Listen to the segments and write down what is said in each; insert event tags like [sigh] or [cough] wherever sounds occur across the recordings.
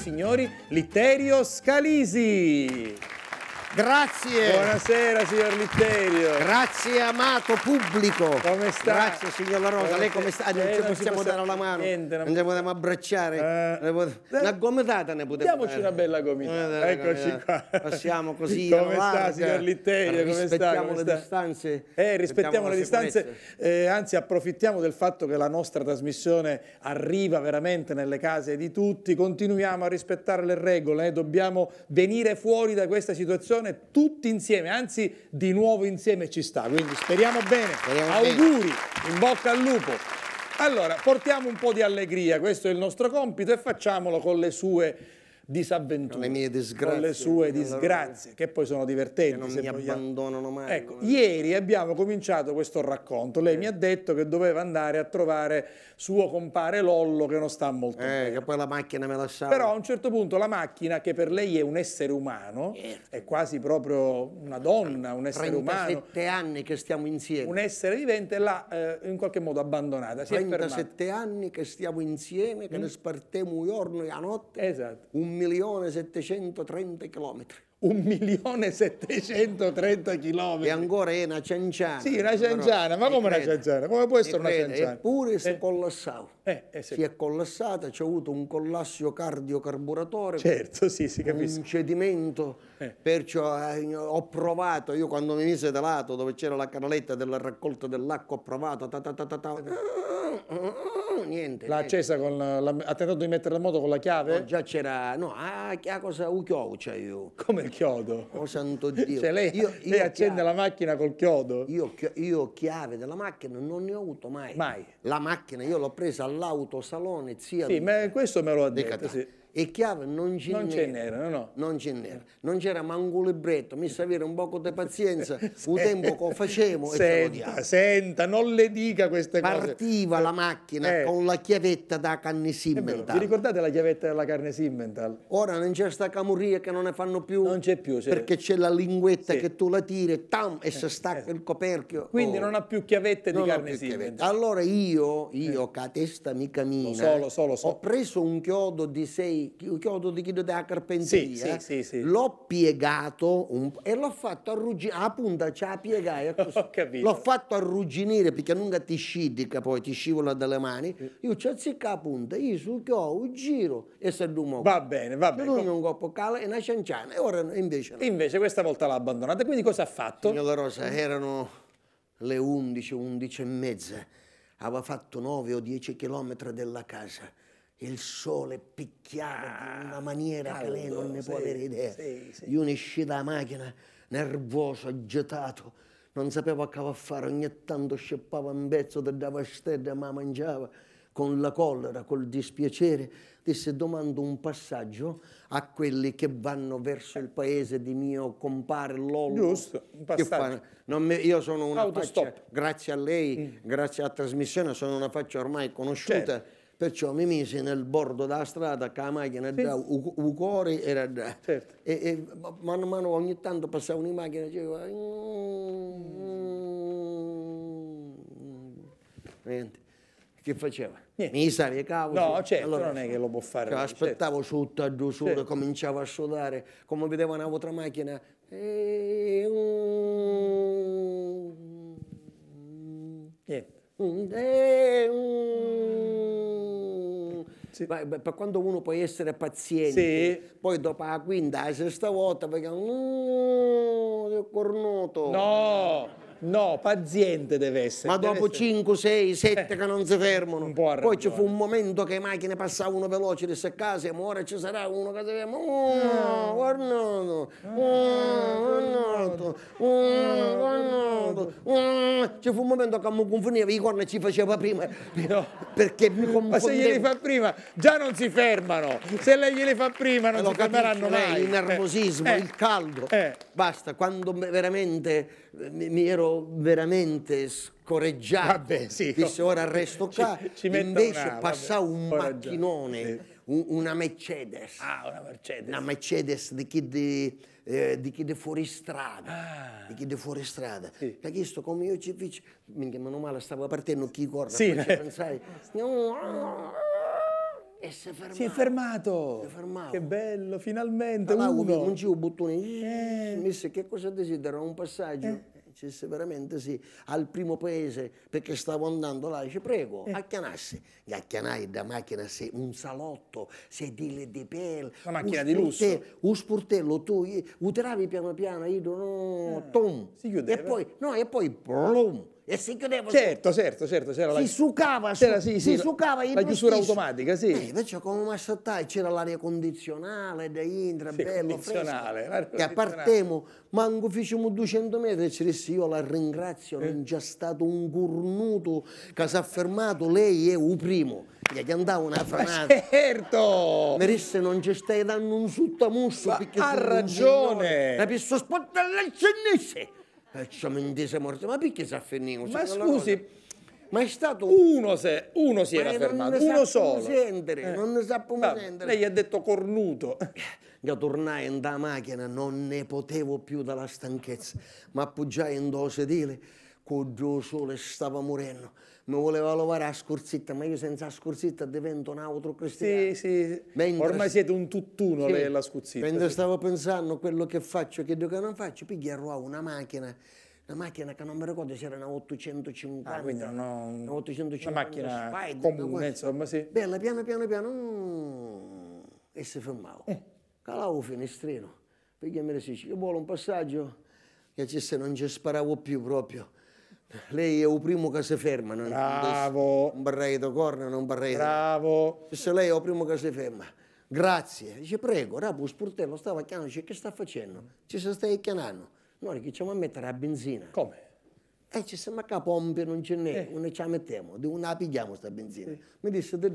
signori Litterio Scalisi. Grazie. Buonasera signor Litterio. Grazie amato pubblico. Come sta? Grazie signor La Rosa. Lei come sta? Eh, non ci possiamo, dare la mano. Niente, non, ci possiamo abbracciare. Eh. eh. Una gomitata ne potete Diamoci fare. una bella gomitata. Eh, Eccoci qua. Passiamo così. Come sta signor Litterio? Come sta? Come le sta? distanze. Eh, rispettiamo le distanze. Eh, anzi approfittiamo del fatto che la nostra trasmissione arriva veramente nelle case di tutti. Continuiamo a rispettare le regole. Eh. Dobbiamo venire fuori da questa situazione canzone tutti insieme, anzi di nuovo insieme ci sta, quindi speriamo bene, speriamo auguri, bene. in bocca al lupo. Allora, portiamo un po' di allegria, questo è il nostro compito e facciamolo con le sue disavventure, le mie disgrazie, con le, sue disgrazie, che poi sono divertenti. Che non mi abbandonano mai. Ecco, ieri abbiamo cominciato questo racconto. Lei eh. mi ha detto che doveva andare a trovare suo compare Lollo che non sta molto eh, bene. che poi la macchina me lasciava. Però a un certo punto la macchina, che per lei è un essere umano, certo. è quasi proprio una donna, un essere umano. 37 anni che stiamo insieme. Un essere vivente l'ha eh, in qualche modo abbandonata. 37 anni che stiamo insieme, che mm. ne spartemo un giorno e la notte. Esatto. Un 1.730 km. 1.730 km. E ancora è una cianciana. Sì, una cianciana, ma come crede, una cianciana? Come può essere crede, una cianciana? Eppure si eh. è collassato. Eh, eh, sì. Si è collassata, c'è avuto un collasso cardiocarburatore. Certo, sì, si capisce. Un cedimento, eh. perciò eh, ho provato, io quando mi mise da lato dove c'era la canaletta della raccolta dell'acqua ho provato, ta ta ta ta ta. Ah, ah, ah no, niente. L'ha accesa con la, la, ha tentato di mettere la moto con la chiave? No, oh, già c'era, no, a, a cosa, un chiodo c'è io. Come il chiodo? Oh santo Dio. [laughs] Cioè lei, io, lei accende chiave. la macchina col chiodo? Io, io, chiave della macchina non ne ho avuto mai. Mai? La macchina io l'ho presa all'autosalone, zia. Sì, di, ma questo me lo ha detto, sì è chiaro, non ce non n'era. No, no. Non ce n'era. Non c'era manco un libretto, mi sa avere un poco di pazienza, [laughs] un tempo che facevo senta, Senta, non le dica queste Partiva cose. Partiva la macchina eh. con la chiavetta da carne Simmental. Vi ricordate la chiavetta della carne Simmental? Ora non c'è sta camurria che non ne fanno più. Non c'è più, certo. Perché c'è la linguetta sì. che tu la tiri, tam, e si eh, stacca eh. il coperchio. Quindi oh. non ha più chiavette non di carne Simmental. Allora io, io, eh. che a testa mi cammina, so, so, so. ho preso un chiodo di sei lì, il chiodo di chilo della carpenteria, eh. sì, sì, l'ho piegato un, e l'ho fatto arrugginire, a ah, punta ce la piegai, [laughs] ecco, l'ho fatto arrugginire perché non ti scidica poi, ti scivola dalle mani, io ci azzicca la punta, io sul chiodo giro e se l'umo. Va bene, va bene. Lui non può cala e una cianciana, e ora invece no. Invece questa volta l'ha abbandonata, quindi cosa ha fatto? Signora Rosa, erano le 11, 11 e mezza, aveva fatto 9 o 10 chilometri dalla casa il sole picchiava ah, in una maniera caldo, che lei non ne può avere idea. Sì, sì. Io ne uscì dalla macchina nervoso, agitato, non sapevo che a fare, ogni tanto sceppava un pezzo della pastella, ma mangiava con la collera, col dispiacere, disse domando un passaggio a quelli che vanno verso il paese di mio compare Lollo. Giusto, un passaggio. Me, io sono una Autostop. faccia, grazie a lei, mm. grazie alla trasmissione, sono una faccia ormai conosciuta. Certo Perciò mi misi nel bordo della strada con la macchina sì. da un cuore era da. Certo. E, e mano mano ogni tanto passava una macchina e diceva. Mm, mm, niente. Che faceva? Niente. Mi sarecavo. No, certo, allora, non è che lo può fare. Cioè, aspettavo certo. sotto, giù, su, certo. cominciavo a sudare. Come vedeva un'altra macchina. E, mm, niente. E, sì. Ma, per quando uno può essere paziente, sì. poi dopo la ah, quinta, la sesta volta, perché... Mm, cornuto. No! No, paziente deve essere. Ma dopo essere... 5, 6, 7 eh. che non si fermano. Poi ci fu un momento che le macchine passavano veloci di se case, ma ora ci sarà uno che si ferma. Oh, guardato, guardato, guardato. Ci fu un momento che mi confiniva, i corni ci faceva prima. No. Perché mi confondeva. Ma se glieli fa prima, già non si fermano. Se lei glieli fa prima non lo si fermeranno mai. Il eh. nervosismo, eh. il caldo. Eh. Basta, quando veramente mi ero veramente scorreggiato. Vabbè, sì, Disse ora resto qua. Ci, ci Invece una, passa vabbè, un macchinone, sì. una Mercedes. Ah, una Mercedes. Una Mercedes di chi di, eh, di chi è fuoristrada. Ah. Di chi è fuoristrada. Sì. Perché sto come io ci feci. Minchia, meno male, stavo partendo chi corre. Sì. Pensai. E si è fermato. Si è fermato. Si è fermato. Che bello, finalmente. Allora, uno. non c'è un bottone. Eh. Mi disse, che cosa desidera? Un passaggio? Eh dicesse veramente sì, al primo paese perché stavo andando là, dice prego, eh. acchianassi. Gli acchianai da macchina se, un salotto, sedile di pelle. Una macchina di lusso. Un sportello, tu uteravi piano piano, io no, ah, eh, tom. Si chiudeva. E poi, no, e poi, plum e si chiudeva. Certo, certo, certo. C'era si la... sucava, c'era, sì, sì, si sucava la, chiusura automatica, sì. Eh, invece come massattai c'era l'aria condizionale da intra sì, bello, condizionale, fresco. Che partemmo, manco facciamo 200 metri e ci disse io la ringrazio, eh. non c'è stato un cornuto che si è fermato, lei è un primo gli andava una franata. Ma certo! Mi disse non ci stai dando un suttamusso perché ha ragione. Capisco, spottare le cennisse. Eh, ci facciamo intesa morte. Ma perché si è affermino? Ma cioè, scusi, ma è stato uno, se, uno si era fermato, uno solo. Sentire, eh. Non ne sa più sentire. Lei ha detto cornuto. Eh, io tornai in da macchina, non ne potevo più dalla stanchezza, ma appoggiai in do sedile, con il sole stava morendo non voleva lavare a scorzetta, ma io senza scorzetta divento un altro cristiano. Sì, sì. Mentre, Ormai siete un tutt'uno sì, lei e la scorzetta. Mentre sì. stavo pensando a quello che faccio, che che non faccio, piglierò una macchina una macchina che non mi ricordo se era una 850 ah, quindi no, una 850 macchina Spider, comune insomma sì bella piano piano piano mm, e si fermava eh. calavo il finestrino perché mi dice io volevo un passaggio che se non ci sparavo più proprio lei è il primo che si ferma. Non Bravo. Un barretto corno, non un barretto. Bravo. Se lei è il primo che si ferma. Grazie. Dice, prego, rabu, sportello stava chiamando, dice, che sta facendo? Ci si sta chiamando. Noi che ci a mettere la benzina. Come? E eh, ci siamo a pompe, non ce n'è, eh. non ci mettiamo, di la pigliamo sta benzina. Eh. Mi disse, te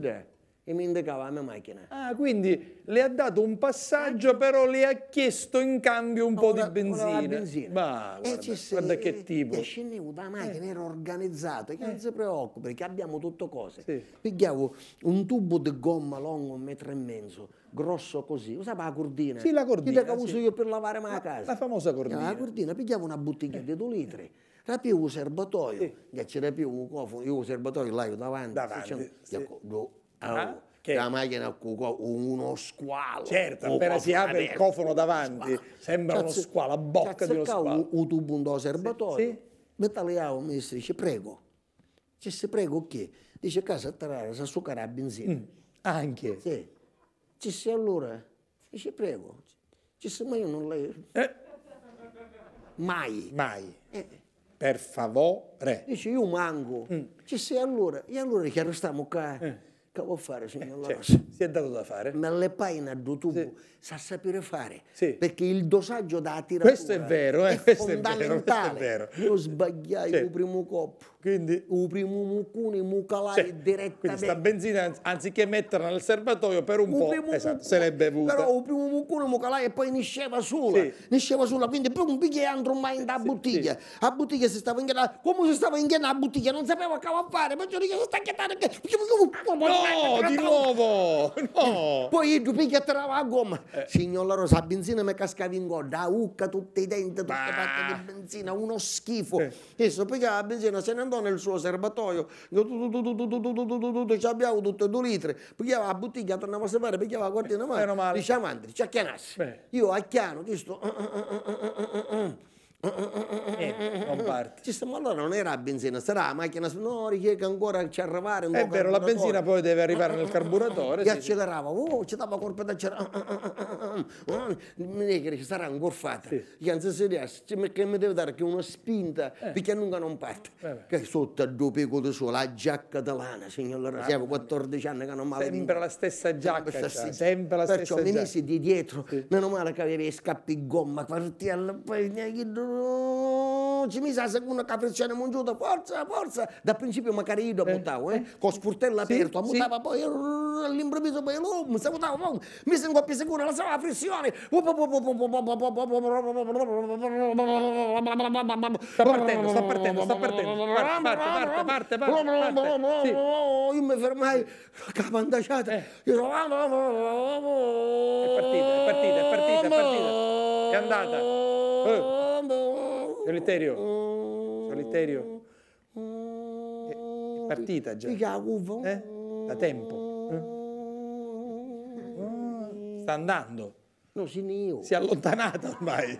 e mi indicava la mia macchina. Ah, quindi le ha dato un passaggio, ecco. però le ha chiesto in cambio un una, po' di benzina. benzina. Ma eh, guarda, e guarda sei, che eh, tipo. E scendevo dalla macchina, eh. era organizzato, che eh. non si preoccupi, perché abbiamo tutto cose. Sì. Pigliavo un tubo di gomma lungo un metro e mezzo, grosso così, usava la cordina. Sì, la cordina. Che ah, sì. uso io per lavare la, la casa. La famosa cordina. Ah, la cordina, pigliavo una bottiglia eh. di due litri rapivo un serbatoio, sì. che c'era più un cofano, io un serbatoio là io davanti, davanti sì. Io, allora, ah, che la macchina cucò uno squalo. Certo, oh, appena oh, si apre il cofono davanti, squalo. sembra uno squalo, a bocca di uno squalo. Un, un tubo un serbatoio, sì. metalliavo, mi dice, prego. Ci si prego che? Dice, casa a Tarara, si assucarà a Mm. Anche? Sì. Ci si allora, dice, prego. Ci si, ma io non lei... Eh. Mai. Mai. Eh. Per favore. Dice, io manco. Mm. Ci si allora, e allora che restiamo qua? Eh che può fare, signor La Cioè, si è dato da fare. Ma le pagine a tu sì. sa sapere fare, sì. perché il dosaggio da tiratura questo è vero, eh, è questo fondamentale. È vero, questo è vero. Io sbagliai il primo coppo quindi un primo mucune mucalai cioè, direttamente. Quindi sta benzina anziché metterla nel serbatoio per un, un po', esatto, se bevuta. Però un primo mucune mucalai e poi nisceva sola, sì. nisceva sola, quindi per un bicchiere andrò mai in da sì, bottiglia. Sì. A bottiglia si stava inghianando, come si stava inghianando a bottiglia, non sapeva che va a fare, ma io dico, sta inghiottando che... No, di nuovo, no. [laughs] Poi io picchia trava a gomma. Eh. Signora Rosa, la benzina mi cascava in gola, da ucca tutti i denti, tutte bah. parti di benzina, uno schifo. Eh. Adesso picchia la benzina, se ne andò andò nel suo serbatoio, ci abbiamo tutto due litri, pigliava la bottiglia, tornava a sapere, separare, pigliava la quartina mano, diciamo andri, ci acchianassi. Io acchiano, ti sto... Eh, non parte. Ci stiamo, allora non era a benzina, sarà la macchina no, richiede ancora ci arrivare. È vero, la benzina poi deve arrivare nel carburatore. E sì, accelerava, oh, ci dava corpo d'accelerare. Ah, ah, ah, mi dice che sarà ingorfata. Sì. Che anzi si riesce, che mi deve dare che una spinta, eh. perché nunca non parte. Eh che sotto a due pico di sole, la giacca da lana, signora, siamo 14 anni che non male. Sempre la stessa giacca, sempre, cioè, sempre la Perciò stessa Perciò mi di dietro, sì. meno male che avevi scappi gomma, quartiello, poi ci mise la una capricciana mangiuta, forza, forza. Da principio magari io la buttavo, eh, con sportello aperto, sì, buttava poi all'improvviso poi l'uomo, si buttava, poi, mi si più sicuro, la sala frizione. Sta partendo, sta partendo, sta partendo. Parte, parte, parte, parte, parte. Io mi fermai, capandacciata, eh. È partita, è partita, è partita, è partita. È andata. Eh quando... Solitario. Solitario. Eh, è partita già. Mica la eh? Da tempo. Eh? eh. Ah, sta andando. No, sono io. Si è allontanata ormai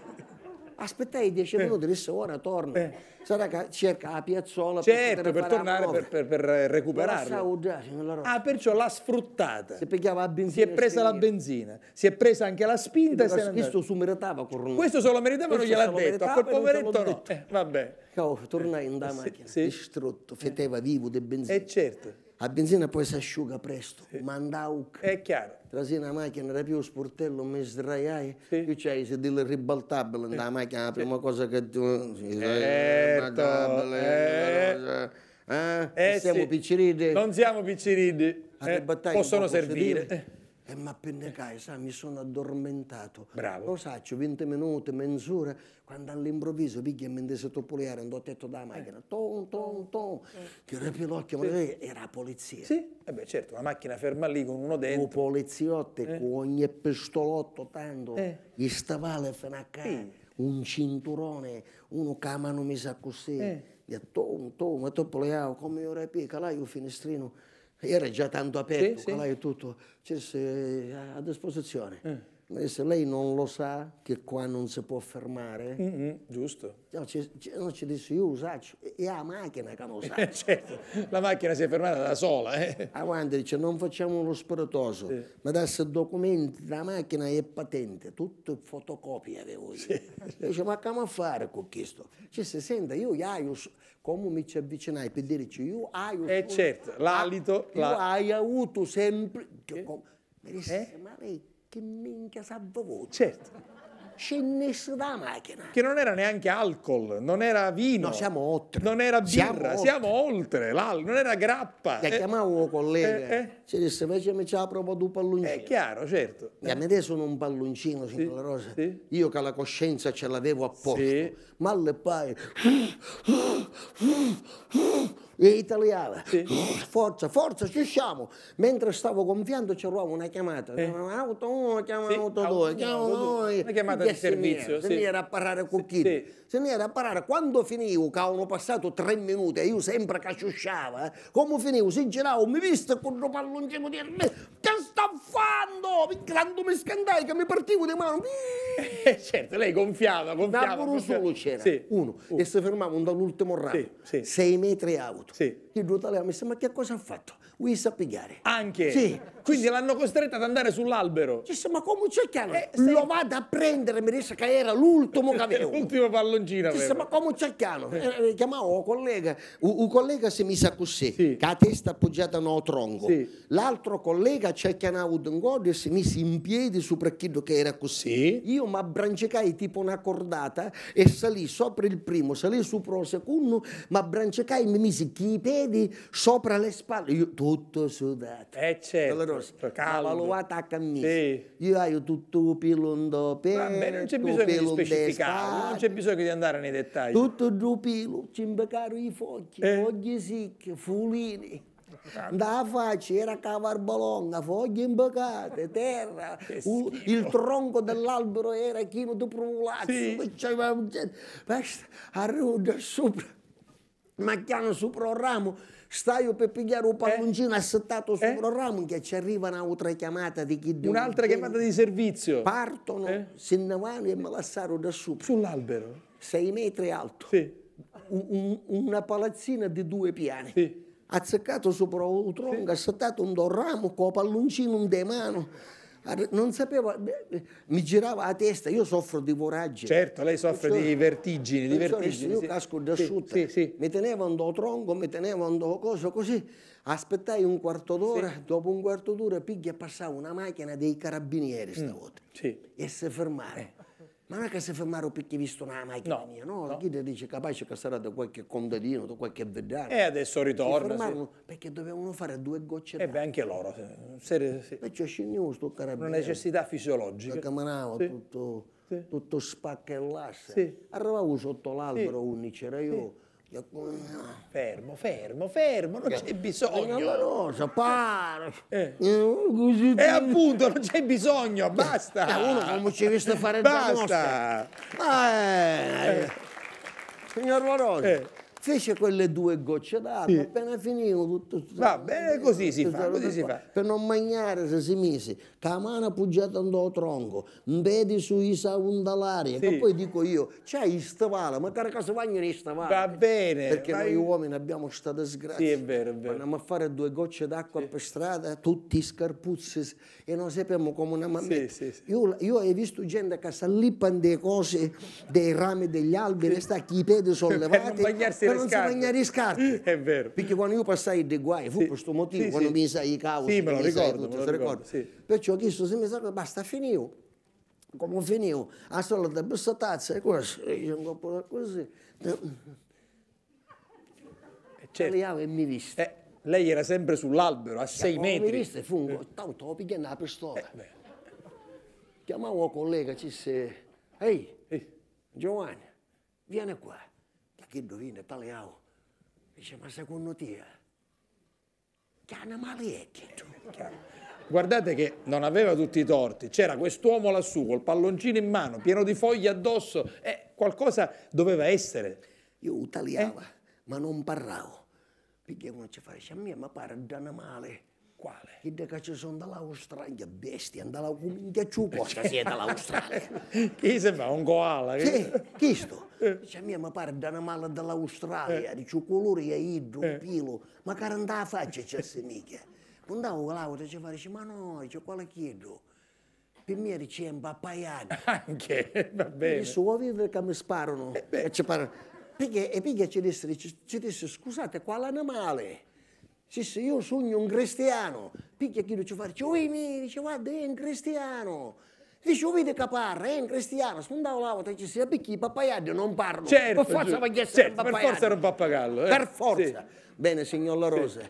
aspettai dieci eh. minuti, disse ora torna. Eh. Sarà cerca la piazzola certo, per, per tornare, per, per, per eh, recuperarlo. Cioè, ah, perciò l'ha sfruttata. Si, benzina, si è presa la benzina, si è presa anche la spinta e, se ne Questo si meritava cornuto. Questo se lo meritava, non gliel'ha detto, a quel poveretto no. Eh, vabbè. Cavo, tornai in da macchina, sì, sì. distrutto, feteva vivo di benzina. E eh, certo la benzina poi si asciuga presto, sì. ma È chiaro. Trasì una macchina, era più sportello, mi sdraiai, sì. io c'hai il sedile ribaltabile, la macchina, la prima sì. cosa che tu... Certo, eh, eh, eh, eh? eh siamo sì. piccirini. Non siamo piccirini, eh, possono servire. Eh, ma Pennecai, sa, mi sono addormentato. Bravo. Lo saccio, 20 minuti, mezz'ora, quando all'improvviso piglia e mi desetopoliare, andò a tetto dalla macchina, eh. ton, ton, ton, eh. che era pilocchio, sì. era polizia. Sì, e eh beh certo, la macchina ferma lì con uno dentro. Un poliziotto eh. con ogni pistolotto tanto, eh. gli stavale fino a casa, sì. un cinturone, uno che a mi sa così. Eh. Gli ha tom, tom, e dopo come ora pica, là io finestrino era già tanto aperto, sì, sì. là e tutto, cioè, a disposizione. Eh. E se lei non lo sa che qua non si può fermare, mm -hmm, giusto. Non ci, ci, dice io usaccio, ah, e la macchina che non [laughs] sa. certo, la macchina si è fermata da sola. Eh. Avanti dice non facciamo lo spiritoso, sì. ma adesso documenti, la macchina è patente, tutto fotocopia avevo io. Sì. Dice ma come a fare con questo? Cioè se senta io io come mi ci avvicinai per dire io io... E eh, certo, l'alito... Io la... hai avuto sempre... eh? ma lei che minchia sa voce. Certo. Scennesse da macchina. Che non era neanche alcol, non era vino. No, siamo oltre. Non era birra, siamo, siamo oltre. non era grappa. Ti eh, chiamavo un collega. Eh, eh. Si disse, invece mi c'ha proprio due palloncini. È chiaro, certo. E a me sono un palloncino, sì, rosa. Sì. Io che la coscienza ce l'avevo a posto. Sì. Ma le pai e italiana, sì. Oh, forza, forza, ci usciamo. Mentre stavo gonfiando c'era una chiamata, eh. auto 1, chiama sì, auto 2, chiama noi. Una chiamata di servizio. Se sì. era a parlare con chi? Sì. Se mi era a parlare, quando finivo, che avevano passato tre minuti e io sempre che ci usciava, eh, come finivo, si girava, mi visto con un palloncino di me, che quando mi scandai che mi partivo di mano. [laughs] Eh, certo, lei gonfiava, gonfiava. Ma pure solo c'era, sì. uno, uh. e si fermava dall'ultimo ramo, sì, sì. sei metri auto. Sì. Io lo mi disse, ma che cosa ha fatto? Luisa Pigliari. Anche? Sì. Quindi l'hanno costretta ad andare sull'albero. Sì, ma come c'è che eh, sei... Lo vado a prendere, mi disse che era l'ultimo [laughs] che avevo. l'ultimo palloncino Sì, ma come c'è che Chiamavo un eh. Eh, oh, collega, un, collega si mise così, sì. che la testa appoggiata a un tronco. Sì. L'altro collega c'è chiamato un godo e si mise in piedi sopra quello che era così. Sì. Io mi abbrancicai tipo una cordata e salì sopra il primo, salì sopra il secondo, mi abbrancicai e mi misi i piedi sopra le spalle. Io, tu tutto sudato. E eh, certo. Doloroso. Ah, lo attacca a me. Sì. Io ho tutto il pilondo per Vabbè, non c'è bisogno di specificare, non c'è bisogno di andare nei dettagli. Tutto il pilo, cimbecaro i fogli, eh. fogli sicchi, fulini. Esatto. Da faccia era cavarbolonga, foglie imbocate, terra, [laughs] u, il tronco dell'albero era chino di prulazzo, sì. c'era gente, arrivo da sopra, macchiano sopra un ramo, stai per pigliare un palloncino eh? assettato eh? sopra eh? un ramo che ci arriva un'altra chiamata di chi Dio un'altra chiamata di servizio partono eh? se ne e me lasciano da sopra sull'albero Sei metri alto sì. Un, una palazzina di due piani sì. azzeccato sopra un tronco sì. assettato un ramo con palloncino in mano non sapevo, eh, eh, mi girava la testa, io soffro di voragine. Certo, lei soffre cioè, di vertigini, di vertigini. Io sì. casco da sì, asciutta, sì, sì. mi tenevano do tronco, mi tenevano do coso, così. Aspettai un quarto d'ora, dopo un quarto d'ora piglia passava una macchina dei carabinieri mm, stavolta. Mm, sì. E si fermava. Eh. Ma non è che si fermano perché visto una macchina no, mia, no? no. Chi ti dice capace che sarà da qualche contadino, da qualche vedano. E adesso ritorna. Sì. perché dovevano fare due gocce d'acqua. E beh, anche loro. Sì. se. E c'è scenario sto carabinieri. Una necessità fisiologica. Camminavo sì. tutto, sì. tutto spacchellasse. Sì. Arrivavo sotto l'albero sì. unici, era io Fermo, fermo, fermo, non c'è bisogno. Clamoroso, paro. Eh. E eh, eh, appunto, non c'è bisogno, basta. Eh, uno come ci vista fare basta. Eh. Eh. Signor Valori, eh. fece quelle due gocce d'acqua, sì. appena finivo tutto. Va bene, così si fa, così si fa. Per non mangiare se si mise Camana puggiata un do tronco, mbedi su Isa Undalaria, sì. e poi dico io, c'è Istavala, ma cara cosa vanno in Istavala? Va bene. Perché vai... noi uomini abbiamo sta disgrazia. Sì, è vero, è vero. Andiamo a fare due gocce d'acqua sì. per strada, tutti scarpuzzi, e non sappiamo come una mamma. Sì, sì, sì. Io, io, ho visto gente che salippan delle cose, dei rami degli alberi, sì. sta chi i piedi sollevati, per non, per non si bagnare i scarti. È vero. Perché quando io passai di guai, fu per questo motivo, quando mi sai i cavoli, sì, me lo ricordo, tutto, me lo ricordo, ricordo. Sì. Perciò chi se mi sa basta, finivo. Come finivo? A solo da busta tazza, e così, io un così. Certo. e mi viste. Eh, lei era sempre sull'albero, a sei Chiamavo metri. mi viste, fu un eh. tanto, pigliando la pistola. Eh, Chiamavo un collega, ci disse, ehi, Giovanni, vieni qua. Da che indovina, parliamo. Dice, ma secondo te, eh, che è una malecchia tu? Guardate che non aveva tutti i torti, c'era quest'uomo lassù col palloncino in mano, pieno di foglie addosso, eh, qualcosa doveva essere. Io italiava, eh? ma non parlavo. Perché uno ci fa, a me mi pare un male. Quale? Che che ci sono dall'Australia, bestia, andava come un ghiacciupo, che sia dall'Australia. Chi se fa un koala? Sì, questo. Dice, a me mi pare un male dall'Australia, dice, eh. colore è idro, eh. pilo, ma che andava a faccia c'è mica. Când dau laudă ceva, și mă, nu, ce quale chiedo? Per me c'è un impappaiati. [laughs] Anche, va bene. I suoi perché mi sparano. Eh e, ci Perché, e perché ci disse, ci, disse scusate, quale animale? Sì, sì, io sogno un cristiano. Picchia chi ci fa, dice, mi dice, guarda, è un cristiano. Dice, vedi caparra, è un cristiano. Spondavo la volta, dice, sì, picchi i pappaiadi non parlo. Certo, per forza, certo, per forza era un pappagallo. Eh? Per forza. Sì. Bene, signor La Rosa. Sì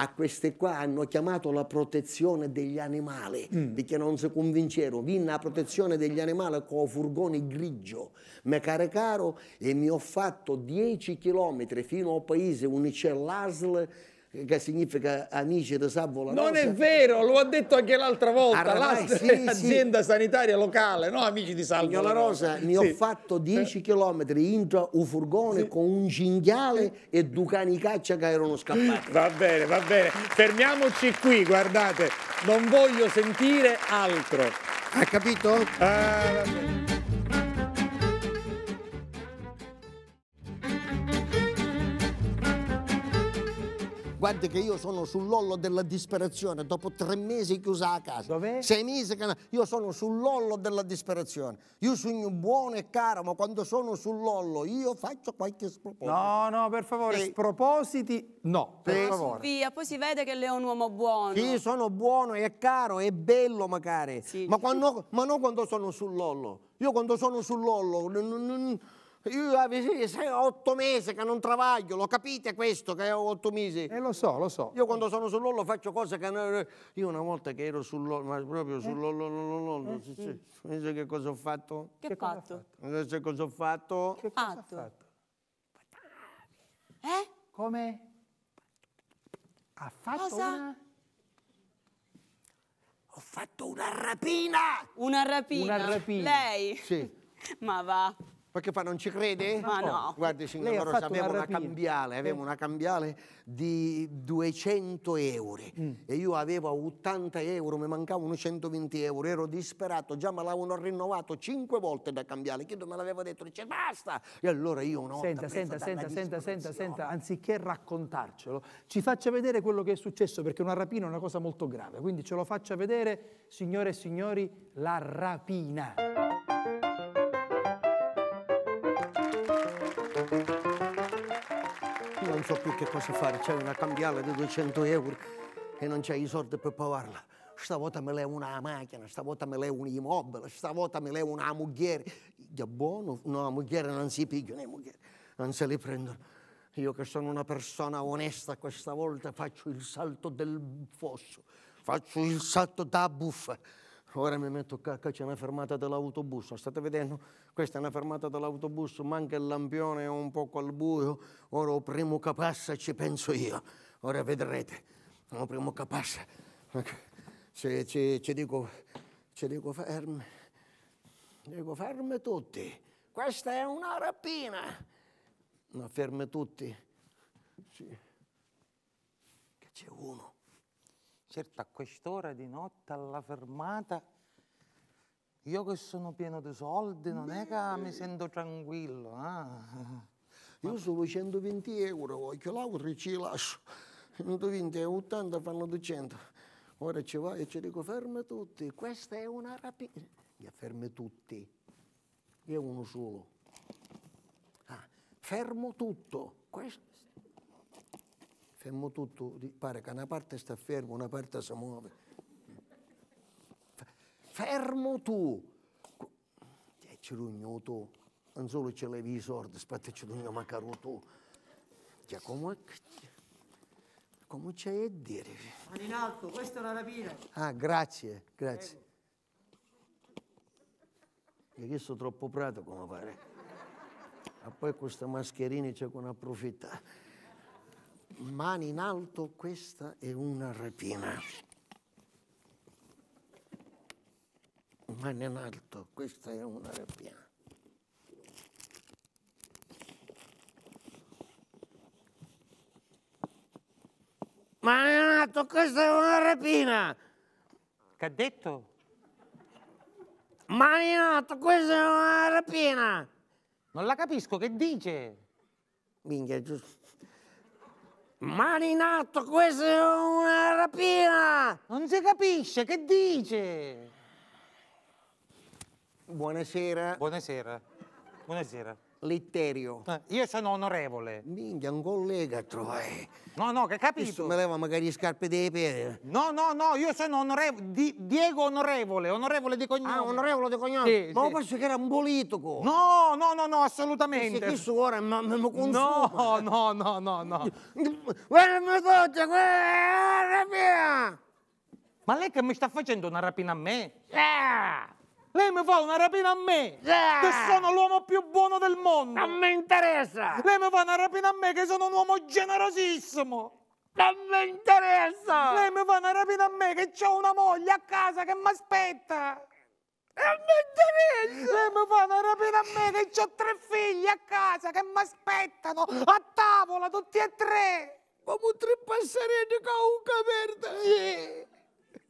a queste qua hanno chiamato la protezione degli animali, mm. perché non si convincero, vinna la protezione degli animali con furgone grigio, mi care caro e mi ho fatto 10 km fino al paese Unicell'Asl che significa amici di Savola. Non è vero, lo ha detto anche l'altra volta, l'azienda eh, sì, [laughs] sanitaria locale, no amici di Salvo. Signora Rosa, mi sì. ho fatto 10 km intro un furgone sì. con un cinghiale e due cani caccia che erano scappati. Va bene, va bene, fermiamoci qui, guardate, non voglio sentire altro. Ha capito? Ah, Guardi che io sono sull'ollo della disperazione, dopo tre mesi chiusa a casa. Dov'è? Sei mesi che... Io sono sull'ollo della disperazione. Io sogno buono e caro, ma quando sono sull'ollo io faccio qualche sproposito. No, no, per favore, e... spropositi no, per sì. favore. Via, poi si vede che lei è un uomo buono. Sì, sono buono e caro e bello magari, sì. ma, quando, ma non quando sono sull'ollo. Io quando sono sull'ollo... Io eh, sei otto mesi che non travaglio, lo capite questo che ho otto mesi? Eh lo so, lo so. Io quando sono sull'ollo faccio cose che... Io una volta che ero sull'ollo, ma proprio eh? sull'ollo, eh? sì. sì. che cosa ho fatto? Che, che fatto? Che cosa ho fatto? Che cosa Atto. ho fatto? Eh? Come? Ha fatto cosa? una... Ho fatto una rapina! Una rapina? Una rapina. Lei? Sì. ma va. Ma che fa, non ci crede? Ma no. Oh, guardi signora Lei Rosa, abbiamo una, cambiale, avevo una cambiale di 200 euro mm. e io avevo 80 euro, mi mancavano 120 euro, ero disperato, già me l'avevano rinnovato 5 volte da cambiale, chi me l'aveva detto, dice basta! E allora io no. Senta, senta, senta, senta, senta, senta, anziché raccontarcelo, ci faccia vedere quello che è successo perché una rapina è una cosa molto grave, quindi ce lo faccia vedere, signore e signori, la rapina. Non so più che cosa fare, c'è una cambiale di 200 euro e non c'è i soldi per pagarla. Stavolta me levo una macchina, stavolta me levo un immobile, stavolta me levo una mogliere. Di buono, no, la mogliere non si pigliano le mogliere, non se le prendono. Io che sono una persona onesta, questa volta faccio il salto del fosso, faccio il salto da buffa. Ora mi metto qua, qua c'è una fermata dell'autobus, state vedendo? Questa è una fermata dell'autobus, manca il lampione, è un poco al buio, ora o primo che ci penso io, ora vedrete, o primo che Ci, ci, ci, dico, ci dico fermi, dico fermi tutti, questa è una rapina. ma fermi tutti. Sì. Che c'è uno Certo, a quest'ora di notte, alla fermata, io che sono pieno di soldi, non Beh. è che mi sento tranquillo. Eh? Io sono 120 euro voglio, l'altro ci lascio. 120 e 80 fanno 200. Ora ci vai e ci dico ferme tutti, questa è una rapina. Gli fermi tutti. Io uno solo. Ah, fermo tutto. Questo Semmo tutto, pare che una parte sta ferma, una parte si muove. Fermo tu! E ci rugno tu, non solo ce levi i sordi, aspetta ci rugno macaro tu. Cioè, come... Come c'è a dire? Mani in alto, questa è una rapina. Ah, grazie, grazie. Prego. E che troppo prato, come pare. E poi questa mascherina c'è con approfittare mani in alto, questa è una rapina. Mani in alto, questa è una rapina. Mani in alto, questa è una rapina. Che ha detto? Mani in alto, questa è una rapina. Non la capisco, che dice? Minchia, giusto. Marinato, questa è una rapina! Non si capisce, che dice? Buonasera. Buonasera. Buonasera. Litterio. Eh, io sono onorevole. Minchia, un collega trovai. No, no, che capito? Questo mi leva magari le scarpe dei piedi. No, no, no, io sono onorevole, di Diego Onorevole, onorevole di cognome. Ah, onorevole di cognome? Sì, Ma sì. penso che era un politico. No, no, no, no, assolutamente. Se questo ora mi, mi consuma. No, no, no, no, no. Guarda mi faccia, guarda mia! Ma lei che mi sta facendo una rapina a me? Ah! Lei mi fa una rapina a me, yeah. che sono l'uomo più buono del mondo. Non mi interessa. Lei mi fa una rapina a me, che sono un uomo generosissimo. Non mi interessa. Lei mi fa una rapina a me, che ho una moglie a casa che mi aspetta. Non mi interessa. Lei mi fa una rapina a me, che ho tre figli a casa che mi aspettano a tavola, tutti e tre. Come tre passerelli con un caverta. Yeah.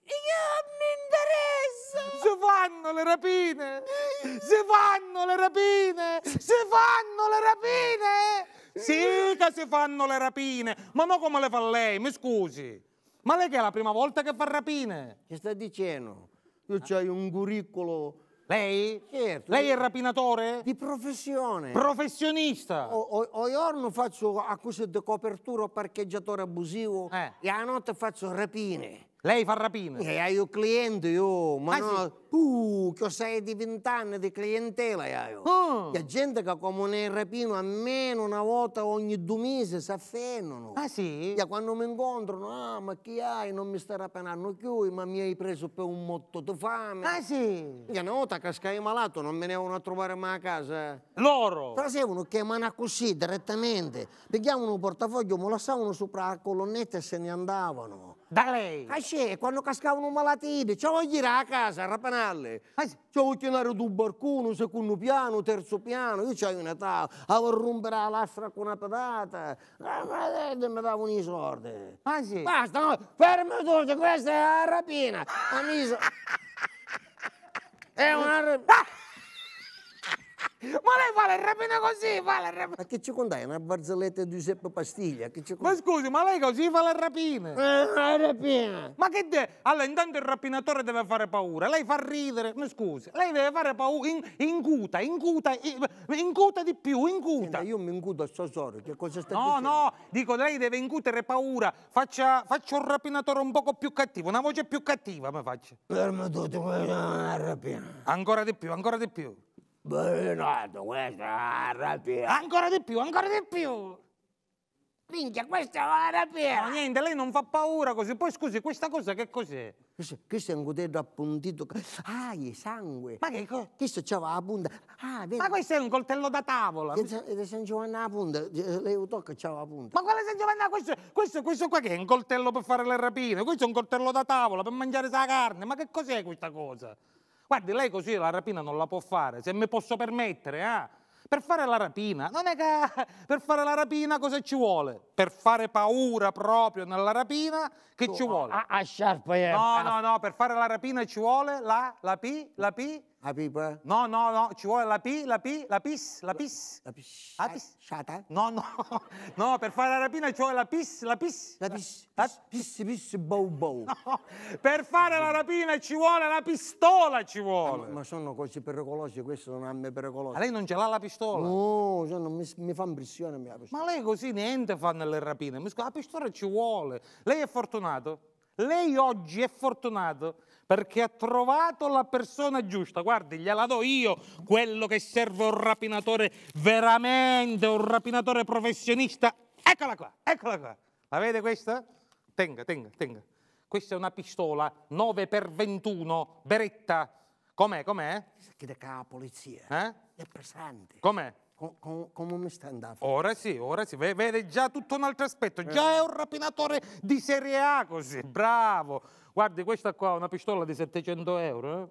Io mi interessa! Si fanno le rapine! Si fanno le rapine! Si fanno le rapine! Sì che si fanno le rapine! Ma no come le fa lei, mi scusi! Ma lei che è la prima volta che fa rapine? Che sta dicendo? Io c'ho un curriculum... Lei? Certo. Lei è rapinatore? Di professione. Professionista. O giorno faccio accuse di copertura o parcheggiatore abusivo eh. e a notte faccio rapine. Lei fa rapina? rapine? Eh, un cliente, io, ma ah, no, sì. uh, che sei di vent'anni di clientela, io. Oh. Ah. C'è gente che come ne rapino almeno una volta ogni due mesi si affennano. Ah sì? E quando mi incontrano, ah, ma chi hai? Non mi stai rapinando più, ma mi hai preso per un motto di fame. Ah sì? E una volta che scai malato non venivano a trovare mai a casa. Eh. Loro? Trasevano che manà così direttamente, pigliavano un portafoglio, mi lasciavano sopra la colonnetta e se ne andavano. Da lei? Ah, c'è, quando cascavano malatine, ci voglierà a casa, a rapanarle. Ah, sì. Ci voglierà tu barcuno, secondo piano, terzo piano, io c'ho una tavola, a rompere la lastra con una patata. Ah, mi davano i soldi. Ah, sì? Basta, no, fermo tutto, questa è la rapina. Amico... [laughs] è una rapina... Ah! Ma lei fa le rapine così, fa le rapine. Ma che ci contai? Una barzelletta di Giuseppe Pastiglia? Che ci Ma scusi, ma lei così fa le rapine? Ah, eh, la rapina. Ma che de... Allora, intanto il rapinatore deve fare paura. Lei fa ridere, ma scusi, lei deve fare paura. In, incuta, incuta, incuta di più, incuta. Senta, io mi incuto a suo soro, che cosa sta no, dicendo? No, no, dico, lei deve incutere paura. Faccia, faccia un rapinatore un poco più cattivo, una voce più cattiva, mi faccia. Permetto, ti voglio rapina. Ancora di più, ancora di più. Benedetto, questa è rapina. Ancora di più, ancora di più. Minchia, questa è una rapina. No, niente, lei non fa paura così. Poi scusi, questa cosa che cos'è? Questo è un coltello appuntito. Ah, è sangue. Ma che cosa? Questo c'aveva la punta. Ah, vedi. Ma questo è un coltello da tavola. È eh, San Giovanna la punta. Eh, lei lo tocca e c'aveva la punta. Ma quale San Giovanna? Questo, questo, questo qua che è un coltello per fare le rapine. Questo è un coltello da tavola per mangiare la carne. Ma che cos'è questa cosa? guardi lei così la rapina non la può fare, se mi posso permettere, eh? per fare la rapina, non è che [laughs] per fare la rapina cosa ci vuole? Per fare paura proprio nella rapina che tu, ci vuole? A, a sciarpa No, no, no, per fare la rapina ci vuole la, la P, la P, la pipa? No, no, no, ci vuole la pi, la pi, la PIS, la PIS. La PIS. La PIS. Sciata? No, no, [laughs] no, per fare la rapina ci vuole la PIS, la PIS. La PIS, PIS, PIS, PIS, bow, bow. No, per fare la rapina ci vuole la pistola, ci vuole. Ah, ma, ma, sono cose pericolose, queste sono armi pericoloso. Ma lei non ce l'ha la pistola? No, cioè non mi, mi fa impressione mia pistola. Ma lei così niente fa nelle rapine, la pistola ci vuole. Lei è fortunato? Lei oggi è fortunato? perché ha trovato la persona giusta. Guardi, gliela do io quello che serve a un rapinatore veramente, un rapinatore professionista. Eccola qua, eccola qua. La vede questa? Tenga, tenga, tenga. Questa è una pistola 9x21, beretta. Com'è, com'è? Che deca la polizia. Eh? È pesante. Com'è? come mi sta andando? Ora sì, ora sì, vede già tutto un altro aspetto, eh. già è un rapinatore di serie A così, bravo. Guardi, questa qua è una pistola di 700 euro. Eh?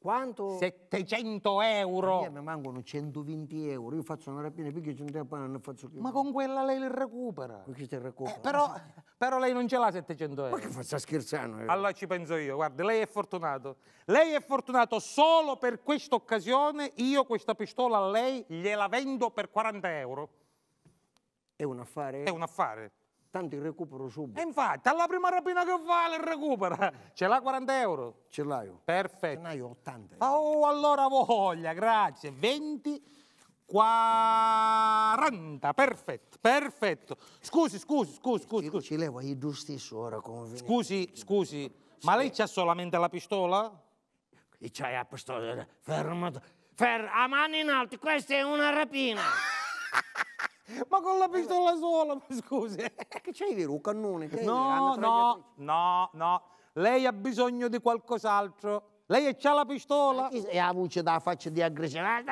Quanto? 700 euro! A me mancano 120 euro, io faccio una rapina perché 100 euro non faccio più. Ma con quella lei li recupera. recupera. Eh, però, però, lei non ce l'ha 700 euro. Ma che faccia scherzare? Allora ci penso io, guarda, lei è fortunato. Lei è fortunato solo per questa occasione, io questa pistola a lei gliela vendo per 40 euro. È un affare? È un affare tanto il recupero subito. E infatti, alla prima rapina che vale il recupero, mm. ce l'ha 40 euro? Ce l'hai. Perfetto. Ce l'hai 80 Oh, allora voglia, grazie. 20... 40, perfetto, perfetto. Scusi, scusi, scusi, scusi. Io ci levo io stesso ora come Scusi, scusi, ma lei c'ha solamente la pistola? E c'hai la pistola, fermo, fermo, a mano in alto, questa è una rapina. [laughs] Ma con la pistola sola, ma scusi. Che c'hai di Un cannone? No, no, no, no. Lei ha bisogno di qualcos'altro. Lei ha la pistola? E ha voce dalla faccia di aggressione.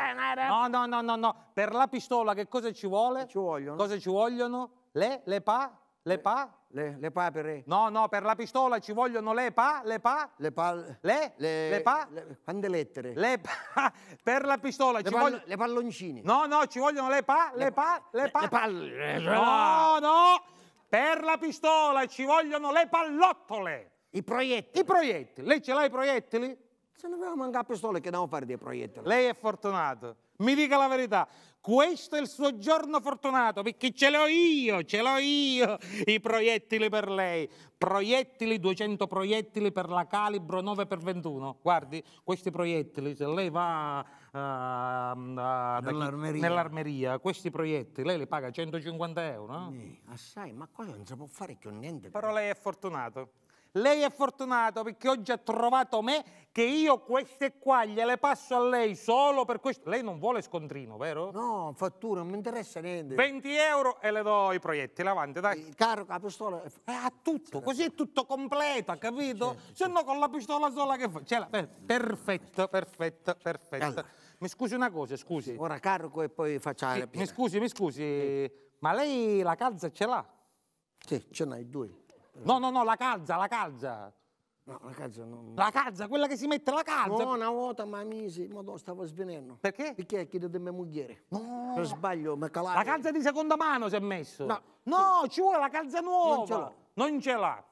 No, no, no, no, no. Per la pistola che cosa ci vuole? Ci vogliono. Cosa ci vogliono? Le, le pa, le pa, le, le, papere? No, no, per la pistola ci vogliono le pa, le pa? Le pa... Le? Le, le pa? Le, quante lettere? Le pa... [laughs] Per la pistola ci vogliono... Le palloncini? No, no, ci vogliono le pa, le, pa, le pa... Le palle... Eh, no, no! Per la pistola ci vogliono le pallottole! I proiettili? I proiettili. Lei ce l'ha i proiettili? Se non avevamo anche la pistola che devo fare dei proiettili. Lei è fortunato. Mi dica la verità, questo è il suo giorno fortunato perché ce l'ho io, ce l'ho io i proiettili per lei. Proiettili, 200 proiettili per la calibro 9x21. Guardi, questi proiettili, se lei va uh, nell'armeria. nell'armeria. questi proiettili, lei li paga 150 euro. Eh? Eh, assai, ma cosa non si può fare che ho niente. Però lei è fortunato. Lei è fortunato perché oggi ha trovato me che io queste qua gliele passo a lei solo per questo. Lei non vuole scontrino, vero? No, fattura, non mi interessa niente. 20 euro e le do i proiettili, avanti, dai. Il eh, carro la pistola... Eh, ha tutto, così è certo. tutto completo, capito? Certo, Se no con la pistola sola che fa... Cioè, perfetto, perfetto, perfetto. Allora. Mi scusi una cosa, scusi. Ora carico e poi facciamo sì, Mi scusi, mi scusi, sì. ma lei la calza ce l'ha? Sì, ce n'hai due. No, no, no, la calza, la calza. No, la calza non... La calza, quella che si mette la calza. No, una volta mi misi, ma no, stavo svenendo. Perché? Perché è chiedo di mia moglie. No. Per sbaglio, mi calavo. La calza di seconda mano si è messo. No. No, ci vuole la calza nuova. Non ce l'ha. Non ce l'ha.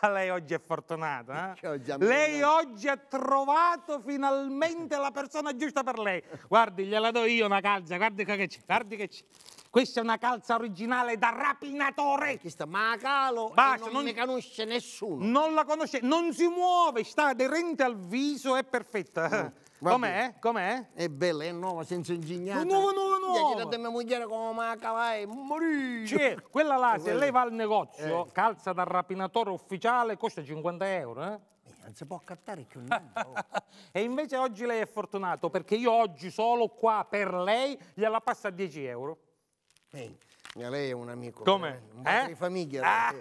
[laughs] lei oggi è fortunata. Eh? Lei oggi ha trovato finalmente la persona giusta per lei. Guardi, gliela do io una calza, guardi che c'è, guardi che c'è. Questa è una calza originale da rapinatore. Chi sta? Ma a calo non, non ne conosce nessuno. Non la conosce, non si muove, sta aderente al viso, è perfetta. No. Com'è? Com'è? È bella, è nuova, senza ingegnata. Nuova, nuova, nuova. Gli mia moglie come macca vai, morì. Cioè, quella là, se lei va al negozio, eh. calza dal rapinatore ufficiale, costa 50 euro, eh. eh? non si può accattare più niente. Oh. [laughs] e invece oggi lei è fortunato perché io oggi solo qua per lei gliela passa a 10 euro. Ehi. Lei è un amico. Come? Un eh? di famiglia. Ah.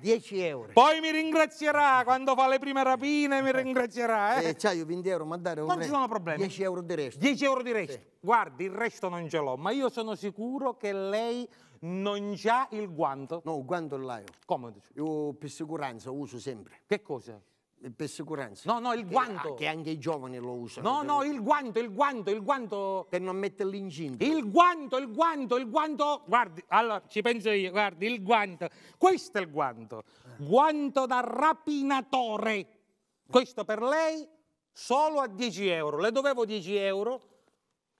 10 eh, euro. Poi mi ringrazierà quando fa le prime rapine, mi ringrazierà. Eh? Eh, c'hai 20 euro, ma dare un Non ci sono problemi. 10 euro di resto. 10 euro di resto. Sì. Guardi, il resto non ce l'ho, ma io sono sicuro che lei non ha il guanto. No, il guanto l'ho io. Come? Io per sicurezza uso sempre. Che cosa? Per sicurezza. No, no, il guanto. Che, anche i giovani lo usano. No, no, il guanto, il guanto, il guanto. Per non metterli in ginto. Il guanto, il guanto, il guanto. Guardi, allora ci penso io, guardi, il guanto. Questo è il guanto. Guanto da rapinatore. Questo per lei solo a 10 euro. Le dovevo 10 euro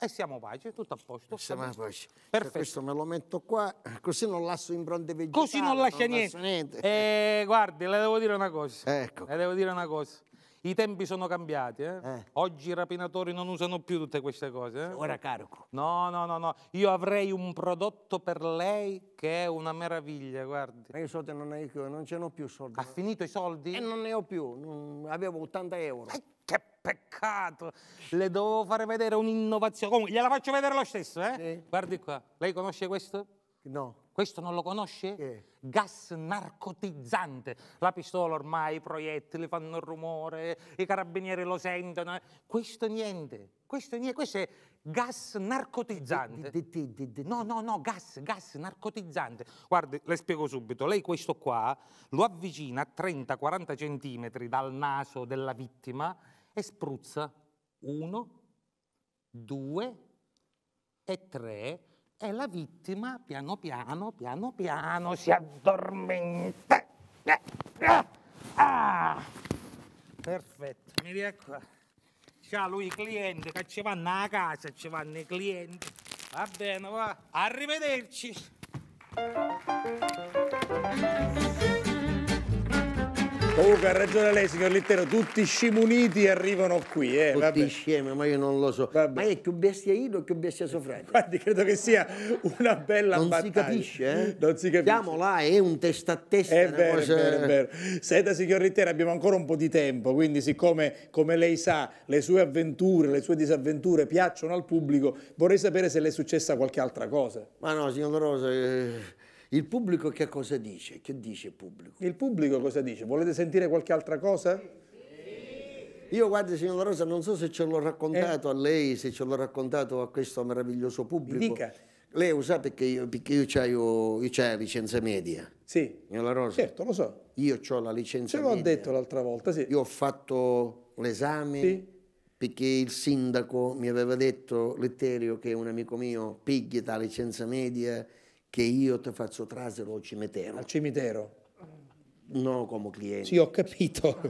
e siamo pace, tutto a posto. Siamo a pace. Cioè, Perfetto. Se questo me lo metto qua, così non lascio impronte vegetali. Così non lascia non niente. niente. Eh, guardi, le devo dire una cosa. Ecco. Le devo dire una cosa. I tempi sono cambiati, eh? Eh. Oggi i rapinatori non usano più tutte queste cose, eh? Ora carico. No, no, no, no. Io avrei un prodotto per lei che è una meraviglia, guardi. Ma io so che non ne ho più, non ce n'ho più soldi. Ha finito i soldi? E eh, non ne ho più, mm, avevo 80 euro. Eh, che peccato, le dovevo fare vedere un'innovazione. Comunque, gliela faccio vedere lo stesso, eh? Sì. Guardi qua, lei conosce questo? No. Questo non lo conosce? Che? Gas narcotizzante. La pistola ormai, i proiettili fanno rumore, i carabinieri lo sentono. Eh. Questo niente. Questo, niente. questo è gas narcotizzante. No, no, no, gas, gas narcotizzante. Guardi, le spiego subito. Lei questo qua lo avvicina a 30-40 centimetri dal naso della vittima e spruzza. Uno, due e tre e la vittima piano piano, piano piano si addormenta. Eh, ah, perfetto, mi riacqua. C'ha lui i clienti che ci vanno a casa, ci vanno i clienti. Va bene, va. Arrivederci. Comunque ha ragione lei, signor Littero, tutti scimuniti arrivano qui. Eh, tutti vabbè. scemi, ma io non lo so. Vabbè. Ma è più bestia io o più bestia Sofrate. Guardi, credo che sia una bella non battaglia. Non si capisce, eh? Non si capisce. Siamo là, è un testa a testa. È vero, cosa... è vero, è vero. Senta, signor Littero, abbiamo ancora un po' di tempo, quindi siccome, come lei sa, le sue avventure, le sue disavventure piacciono al pubblico, vorrei sapere se le è successa qualche altra cosa. Ma no, signor Rosa... Eh... Il pubblico che cosa dice? Che dice il pubblico? Il pubblico cosa dice? Volete sentire qualche altra cosa? Io guardi signora Rosa, non so se ce l'ho raccontato eh. a lei, se ce l'ho raccontato a questo meraviglioso pubblico. Dica. Lei lo sa perché io, perché io c'ho la licenza media. Sì. Signora Rosa. Certo, lo so. Io ho la licenza media. Ce l'ho detto l'altra volta, sì. Io ho fatto l'esame sì. perché il sindaco mi aveva detto, Letterio, che è un amico mio, piglia la licenza media che io ti faccio trasero al cimitero. Al cimitero? No, come cliente. Sì, ho capito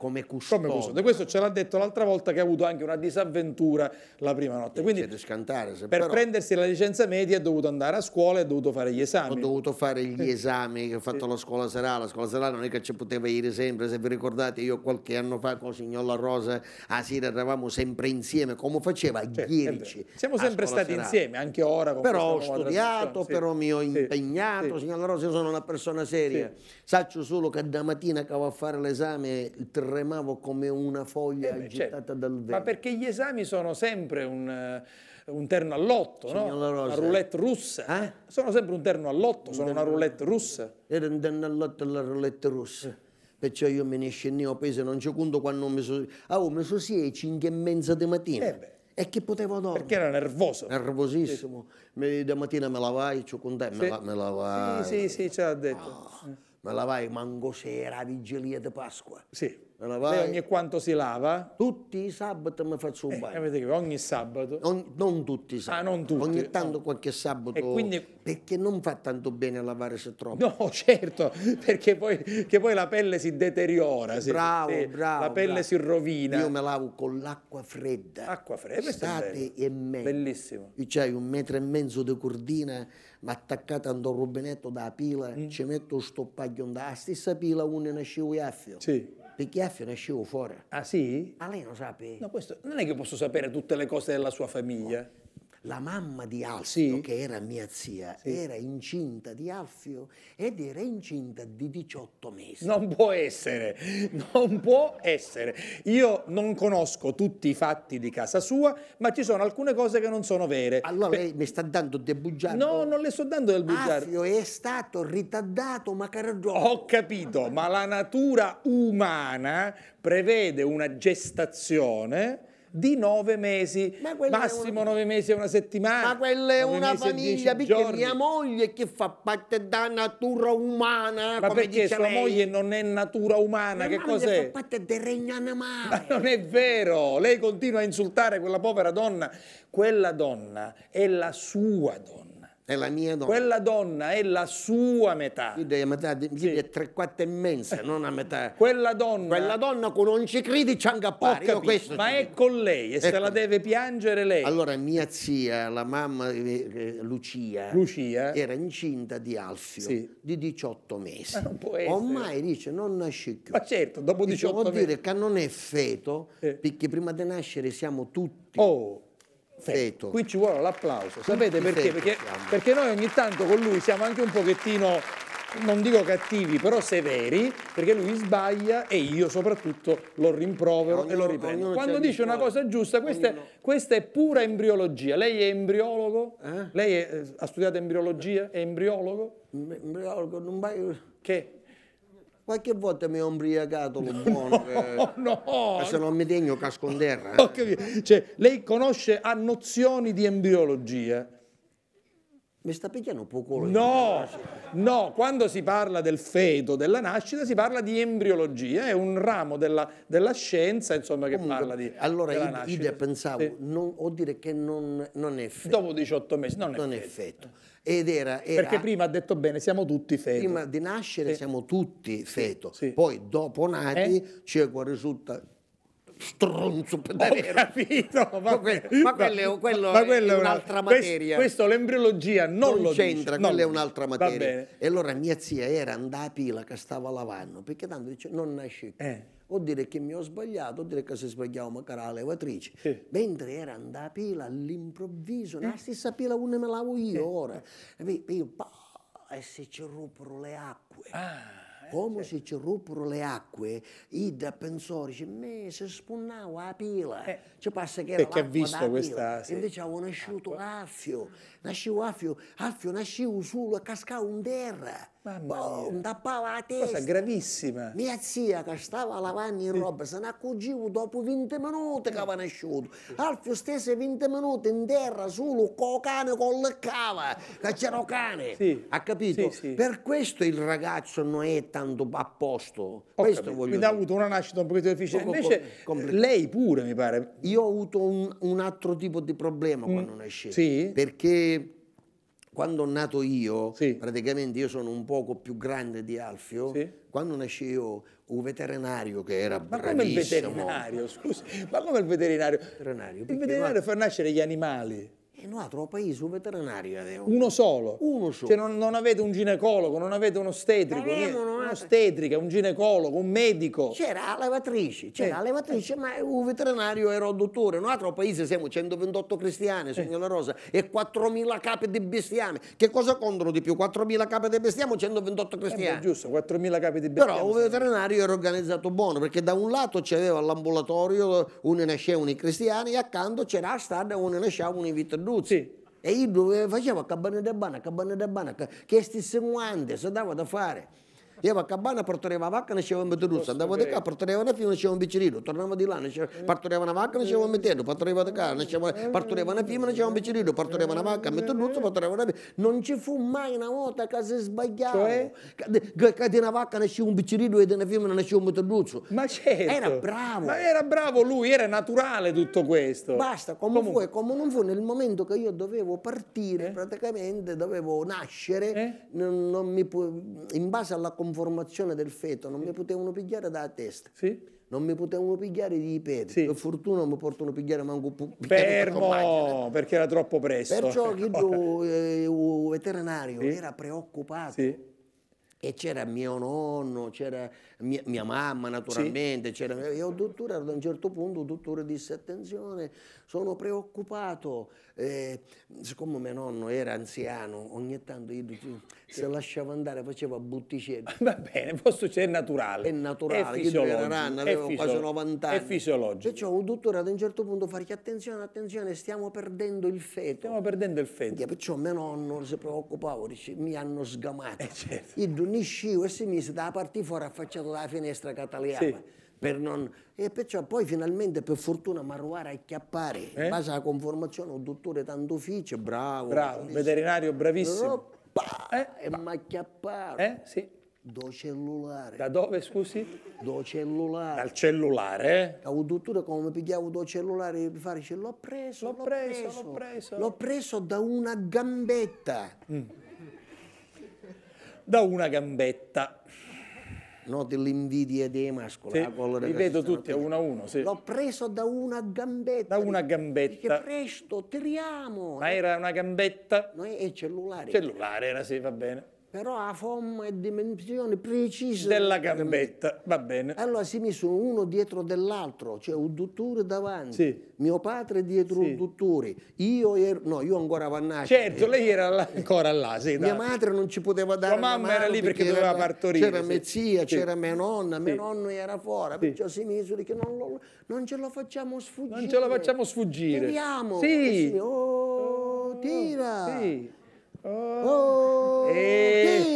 come custode. Come custode. Questo ce l'ha detto l'altra volta che ha avuto anche una disavventura la prima notte. Eh, Quindi scantare, per però... prendersi la licenza media è dovuto andare a scuola e ha dovuto fare gli esami. Ho dovuto fare gli esami che ho fatto alla sì. scuola serale. La scuola serale non è che ci poteva ieri sempre, se vi ricordate io qualche anno fa con Signola Rosa a sera eravamo sempre insieme, come faceva cioè, Ghierici. Siamo sempre stati serale. insieme, anche ora. Con però ho studiato, però sì. mi ho impegnato. Sì. Signora Rosa, io sono una persona seria. Sì. Saccio solo che da mattina che vado a fare l'esame il 3 remavo come una foglia eh beh, agitata certo. dal vento. Ma perché gli esami sono sempre un, eh, un terno all'otto, no? una roulette russa. Eh? Sono sempre un terno all'otto, sono una roulette russa. Era un terno all'otto la roulette russa. Eh. Perciò io me ne scendevo paese, non c'è conto quando mi sono... Ah, oh, mi sono sì, 5 e mezza di mattina. Eh beh. E che potevo dormire? Perché era nervoso. Nervosissimo. Sì. Da mattina me la lavai, c'ho con te, sì. me, la, me lavai. Sì, sì, sì, ce l'ha detto. Oh, me manco se era vigilia di Pasqua. Sì. Eh, Lei ogni quanto si lava? Tutti i sabato mi faccio un eh, bagno. Eh, ogni sabato? Ogni, non tutti i sabato. Ah, non tutti. Ogni tanto no. qualche sabato. Quindi... Perché non fa tanto bene a lavare se troppo. No, [laughs] certo, perché poi, poi la pelle si deteriora. Si, bravo, si, bravo. La pelle bravo. si rovina. Io me lavo con l'acqua fredda. Acqua fredda, Estate e mezzo. Bellissimo. Io c'hai un metro e mezzo di cordina ma attaccata a un rubinetto da pila, mm. ci metto un stoppaglio da stessa pila, uno ne sciuiaffio. Sì picchiaffio ne uscivo fuori. Ah sì? Ma lei non sa? No, questo non è che posso sapere tutte le cose della sua famiglia. No la mamma di Alfio, sì. che era mia zia, sì. era incinta di Alfio ed era incinta di 18 mesi. Non può essere, non può essere. Io non conosco tutti i fatti di casa sua, ma ci sono alcune cose che non sono vere. Allora lei mi sta dando del bugiardo? No, non le sto dando del bugiardo. Alfio è stato ritardato ma coraggioso. Ho capito, ma la natura umana prevede una gestazione di nove mesi, massimo una... nove mesi a una settimana. Ma quella è una famiglia, perché giorni. mia moglie che fa parte da natura umana. Ma perché sua lei. moglie non è natura umana? Ma che cos'è? Fa parte del regno animale. Ma non è vero, lei continua a insultare quella povera donna. Quella donna è la sua donna è la mia donna. Quella donna è la sua metà. Io devo metà, di, sì. è tre quarti immensa, eh. non a metà. Quella donna. Quella donna con non ci credi c'è anche a pari. Ma è dico. con lei e ecco. se la ecco. deve piangere lei. Allora mia zia, la mamma eh, eh Lucia, Lucia, era incinta di Alfio sì. di 18 mesi. Ma non può essere. Ormai dice non nasce più. Ma certo, dopo 18 Dice, mesi. Vuol dire che non è feto eh. perché prima di nascere siamo tutti. Oh Feto. Qui ci vuole l'applauso. Sapete perché? Perché, perché noi ogni tanto con lui siamo anche un pochettino non dico cattivi, però severi, perché lui sbaglia e io soprattutto lo rimprovero ognuno, e lo riprendo. Quando dice una cosa giusta, questa è, questa, è pura embriologia. Lei è embriologo? Eh? Lei è, eh, ha studiato embriologia? È embriologo? Embriologo, non mai... Che? Qualche volta mi ho ombriacato lo [laughs] buono. No, eh. no. no. Se non mi degno casco in terra. Eh. Cioè, lei conosce, ha nozioni di embriologia. Mi sta pigliando un po' culo. No, no, quando si parla del feto, della nascita, si parla di embriologia, è un ramo della, della scienza insomma, che Comunque, parla di. Allora io Ide pensavo, sì. non, o dire che non, non, è feto. Dopo 18 mesi non è non feto. È feto. Ed era, era, Perché prima ha detto bene, siamo tutti feto. Prima di nascere sì. siamo tutti feto, sì. poi dopo nati eh? c'è quel risultato stronzo, davvero. Ho capito, [laughs] ma, que ma, quello, quello ma quello è un'altra un materia. Questo, l'embriologia non, non lo c'entra, quella non. è un'altra materia. E allora mia zia era andata a pila che stava lavando, perché tanto dice non nasce eh. O dire che mi ho sbagliato, o dire che si sbagliava magari la levatrice. Eh. Mentre era andata a pila all'improvviso, la eh. stessa pila una me lavo io eh. ora. E io, pa, e se ci ruppero le acque. Ah come se ci ruppero le acque, Ida pensò, dice, me se spunnava la pila, eh. ci passa che era Perché ha visto questa... Sì. Invece avevano asciuto l'affio, nasceu Alfio, Afio nasceu solo a cascare un terra. Bom, tappava la testa. Cosa gravissima. Mia zia che stava lavando in roba se ne accorgeva dopo 20 minuti che aveva nasciuto. Alfio stesse 20 minuti in terra solo con cane con le cava, che c'era cane. Sì. Ha capito? Sì, sì. Per questo il ragazzo non è tanto a posto. Ho questo capito. voglio Quindi ha avuto una nascita un po' difficile. Invece lei pure mi pare. Io ho avuto un, un altro tipo di problema mm. quando nascevo. Sì. Perché quando ho nato io, sì. praticamente io sono un poco più grande di Alfio, sì. quando nasci io un veterinario che era ma bravissimo. Ma come il veterinario, scusa, ma come il veterinario? Il veterinario, il veterinario fa nascere gli animali. E eh, no, troppo paese un veterinario. Uno solo? Uno solo. Cioè non, non, avete un ginecologo, non avete un ostetrico. Avevano, un'ostetrica, un ginecologo, un medico. C'era la levatrice, c'era la levatrice, ma un veterinario era un dottore. In un altro paese siamo 128 cristiani, signora Rosa, e 4.000 capi di bestiame. Che cosa contano di più? 4.000 capi di bestiame o 128 cristiani? Eh, giusto, 4.000 capi di bestiame. Però un veterinario era organizzato buono, perché da un lato c'era l'ambulatorio, uno nascevano i cristiani, e accanto c'era la strada, uno nascevano i viterduzzi. Sì. E io facevo cabana da bana, cabane da bana, che questi guante, si dava da fare. Eva Cabana partoriva una vacca, nasceva un Beterussa, andava di qua, partoriva una figlia, nasceva un biccerino, tornava di là, eh. nasceva, partoriva una vacca, nasceva un metello, partoriva di qua, nasceva, partoriva una figlia, nasceva un biccerino, partoriva una vacca, Beterussa, partoriva una figlia. Non ci fu mai una volta che si sbagliava. Cioè? Che, di una vacca nasceva un biccerino e di una figlia nasceva un Beterussa. Ma certo. Era bravo. Ma era bravo lui, era naturale tutto questo. Basta, come Comunque. fu e come non fu, nel momento che io dovevo partire, eh? praticamente dovevo nascere, eh? non, non mi, in base alla comunità conformazione del feto, non mi potevano pigliare dalla testa. Sì. Non mi potevano pigliare di piedi. Sì. Per fortuna mi portano a pigliare manco più. Fermo, perché era troppo presto. Perciò ecco. il [laughs] eh, veterinario sì. era preoccupato. Sì. E c'era mio nonno, c'era mia, mia, mamma naturalmente, sì. c'era... Io dottore, ad un certo punto il dottore disse attenzione, sono preoccupato, eh, siccome mio nonno era anziano, ogni tanto io, se lasciava andare faceva butticelli. [laughs] Va bene, questo succedere, è naturale. È naturale, è io era ranna, avevo fisiolo- quasi 90 anni. È fisiologico. Perciò un dottore ad un certo punto fargli attenzione, attenzione, stiamo perdendo il feto. Stiamo perdendo il feto. perciò mio nonno si preoccupava, dice, mi hanno sgamato. Eh certo. Io non e si mise da partire fuori affacciato dalla finestra cataliana. Sì non... E perciò poi finalmente per fortuna Maruara e Chiappari, eh? in base alla conformazione, un dottore d'antoficio, bravo. Bravo, veterinario bravissimo. Roppa, eh? E mi ha Chiappari. Eh? Sì. Do cellulare. Da dove, scusi? Do cellulare. Dal cellulare, eh? dottore, come pigliavo do cellulare l'ho preso, l'ho preso, preso l'ho preso. L'ho preso da una gambetta. Mm. Da una gambetta no, dell'invidia dei mascoli. Sì, li vedo tutti a uno a uno. Sì. L'ho preso da una gambetta. Da una gambetta. Che presto, tiriamo. Ma era una gambetta? No, è cellulare. Cellulare era, sì, va bene però la forma e dimensione precisa della gambetta, va bene. Allora si misero uno dietro dell'altro, cioè un dottore davanti, sì. mio padre dietro sì. un dottore, io ero, no, io ancora vannato. Certo, lei era là, ancora là, sì. Mia madre non ci poteva dare Sua mamma era lì perché, perché doveva era, partorire. C'era sì. mia zia, c'era mia nonna, mio nonno era fuori, perciò si misero che non, lo, non, ce la facciamo sfuggire. Non ce la facciamo sfuggire. Tiriamo. Sì. Oh, tira. Sì. Oh, eh,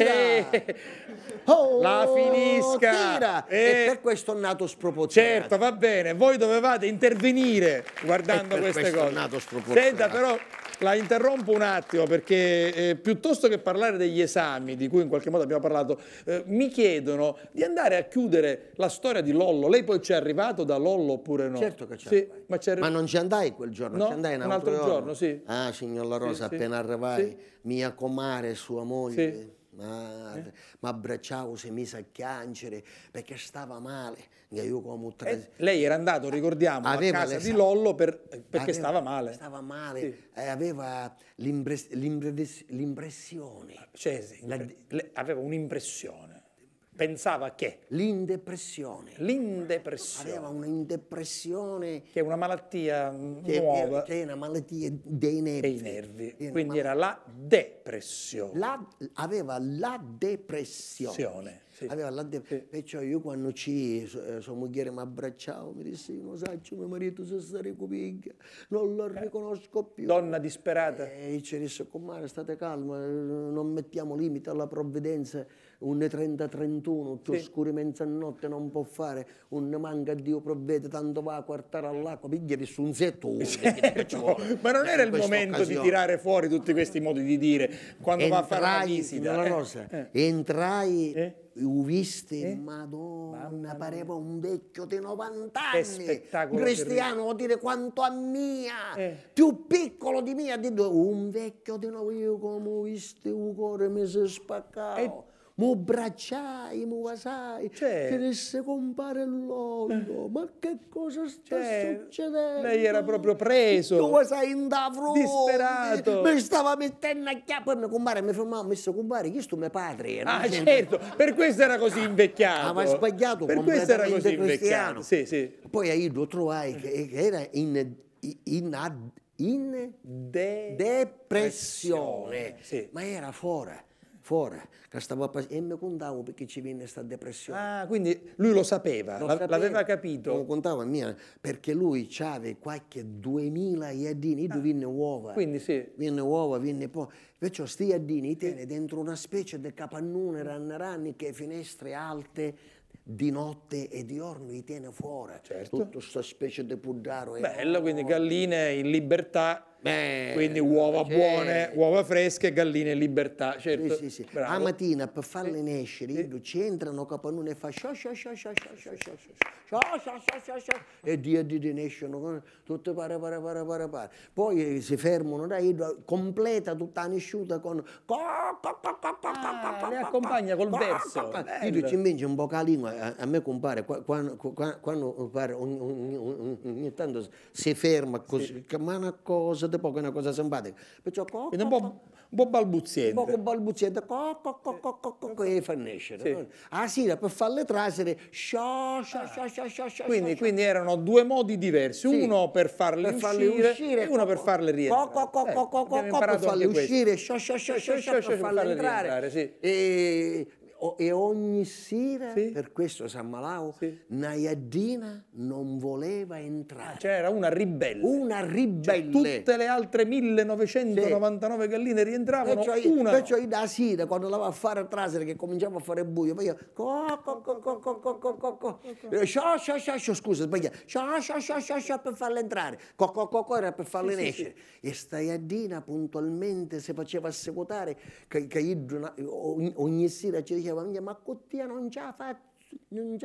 eh, [laughs] oh, la finisca eh, e per questo è nato sproporzionato certo va bene voi dovevate intervenire guardando queste cose È nato senta però la interrompo un attimo perché eh, piuttosto che parlare degli esami, di cui in qualche modo abbiamo parlato, eh, mi chiedono di andare a chiudere la storia di Lollo. Lei poi ci è arrivato da Lollo oppure no? Certo che ci sì, ma, ma, non ci andai quel giorno, no, ci andai un altro, un altro giorno. giorno sì. Ah, signor La Rosa, sì, appena arrivai, mia comare, sua moglie madre, eh? mi abbracciavo, si mise a piangere perché stava male. Io come tre... eh, lei era andato, ricordiamo, aveva a casa di Lollo per, perché aveva, stava male. Stava male, sì. eh, aveva l'impressione. Cioè, sì, la... aveva un'impressione pensava che? L'indepressione. L'indepressione. Aveva un'indepressione. Che è una malattia mm, che, nuova. Che, è una malattia dei nervi. Dei nervi. Quindi era la depressione. La, aveva la depressione. Sì. Aveva la depressione. Sì. Perciò io quando ci, eh, sua moglie mi abbracciava, mi disse, non saggio, mio marito se sta copiglia, non lo eh. riconosco più. Donna disperata. E eh, ci disse, comare, state calma, non mettiamo limite alla provvidenza un 30-31, più sì. oscuri mezzanotte non può fare, un manca Dio provvede, tanto va a quartare all'acqua, pigliati su un zetto. [laughs] Oh, certo, ma non era il momento occasione. di tirare fuori tutti questi modi di dire, quando entrai, va a fare la visita. Una eh. cosa, eh. Entrai... Eh? visti, eh? madonna, Mamma pareva un vecchio di 90 anni, cristiano vuol dire quanto a mia, eh. più piccolo di mia, di due, un vecchio di 90 io come ho visto il cuore mi si è spaccava. Eh mi abbracciai, mi vasai, cioè. che disse compare l'ollo, ma che cosa sta cioè. succedendo? Lei era proprio preso. Tu vasai in davro. Disperato. Mi stava mettendo a chiappa, mio compare mi fermava, mi disse compare, chi sto mio padre? Non ah certo, per questo era così invecchiato. Aveva sbagliato per questo era così invecchiato. Sì, sì. Poi io lo trovai che, era in... in, in in de depressione, sì. ma era fuori fuori, che stavo pass- e mi contavo perché ci venne questa depressione. Ah, quindi lui lo sapeva, lo sapeva l'aveva capito. Non contava niente, perché lui aveva qualche 2000 iadini, io ah, venne uova. Quindi sì. Venne uova, venne poi. Perciò questi iadini li tiene dentro una specie di capannone rannaranni che finestre alte di notte e di giorno li tiene fuori. Certo. Tutta questa specie di puddaro. Bello, quindi fuori. galline in libertà Beh, Quindi uova certo. buone, uova fresche, galline in libertà. Certo. Sì, sì, sì. A mattina per farle sì. nascere, sì. Io ci entrano capannone e fa sciò sciò sciò sciò sciò sciò sciò e di e di nascono tutte pare pare pare para para. Poi si fermano da completa tutta la nasciuta con le accompagna col verso. Io ci invece un po' la lingua, a me compare quando, quando, quando ogni, ogni, ogni, ogni tanto si ferma così, sì. ma una cosa te poco è una cosa simpatica. Perciò co, co, un, po', un po' balbuziente. Un po' balbuziente, co, co, co, co, co, co, co, e fa nascere. Sì. Ah sì, per farle trasere, sciò, sciò, sciò, sciò, sciò, sciò, quindi, sciò. quindi erano due modi diversi, sì. uno per farle, per farle uscire, uscire e uno per farle rientrare. Co, co, co, co, co, co, co, per farle uscire, sciò, sciò, sciò, sciò, sciò, per farle entrare. Sì. E e ogni sera, sì. per questo San Malau, sì. Nayaddina non voleva entrare. Ah, cioè era una ribelle. Una cioè, ribelle. Cioè, tutte le altre 1999 sì. galline rientravano, perciò una Perciò io da sera, quando andavo a fare a trasere, che cominciava a fare buio, poi io... Co, co, scusa, sbagliato. Scia, scia, per farla entrare. Co, co, co, co, era per farle sì, nascere. Sì, e sta Nayaddina puntualmente si faceva assecutare, che, che io, ogni, ogni sera ci diceva diceva, ma Cottia non ce la fa non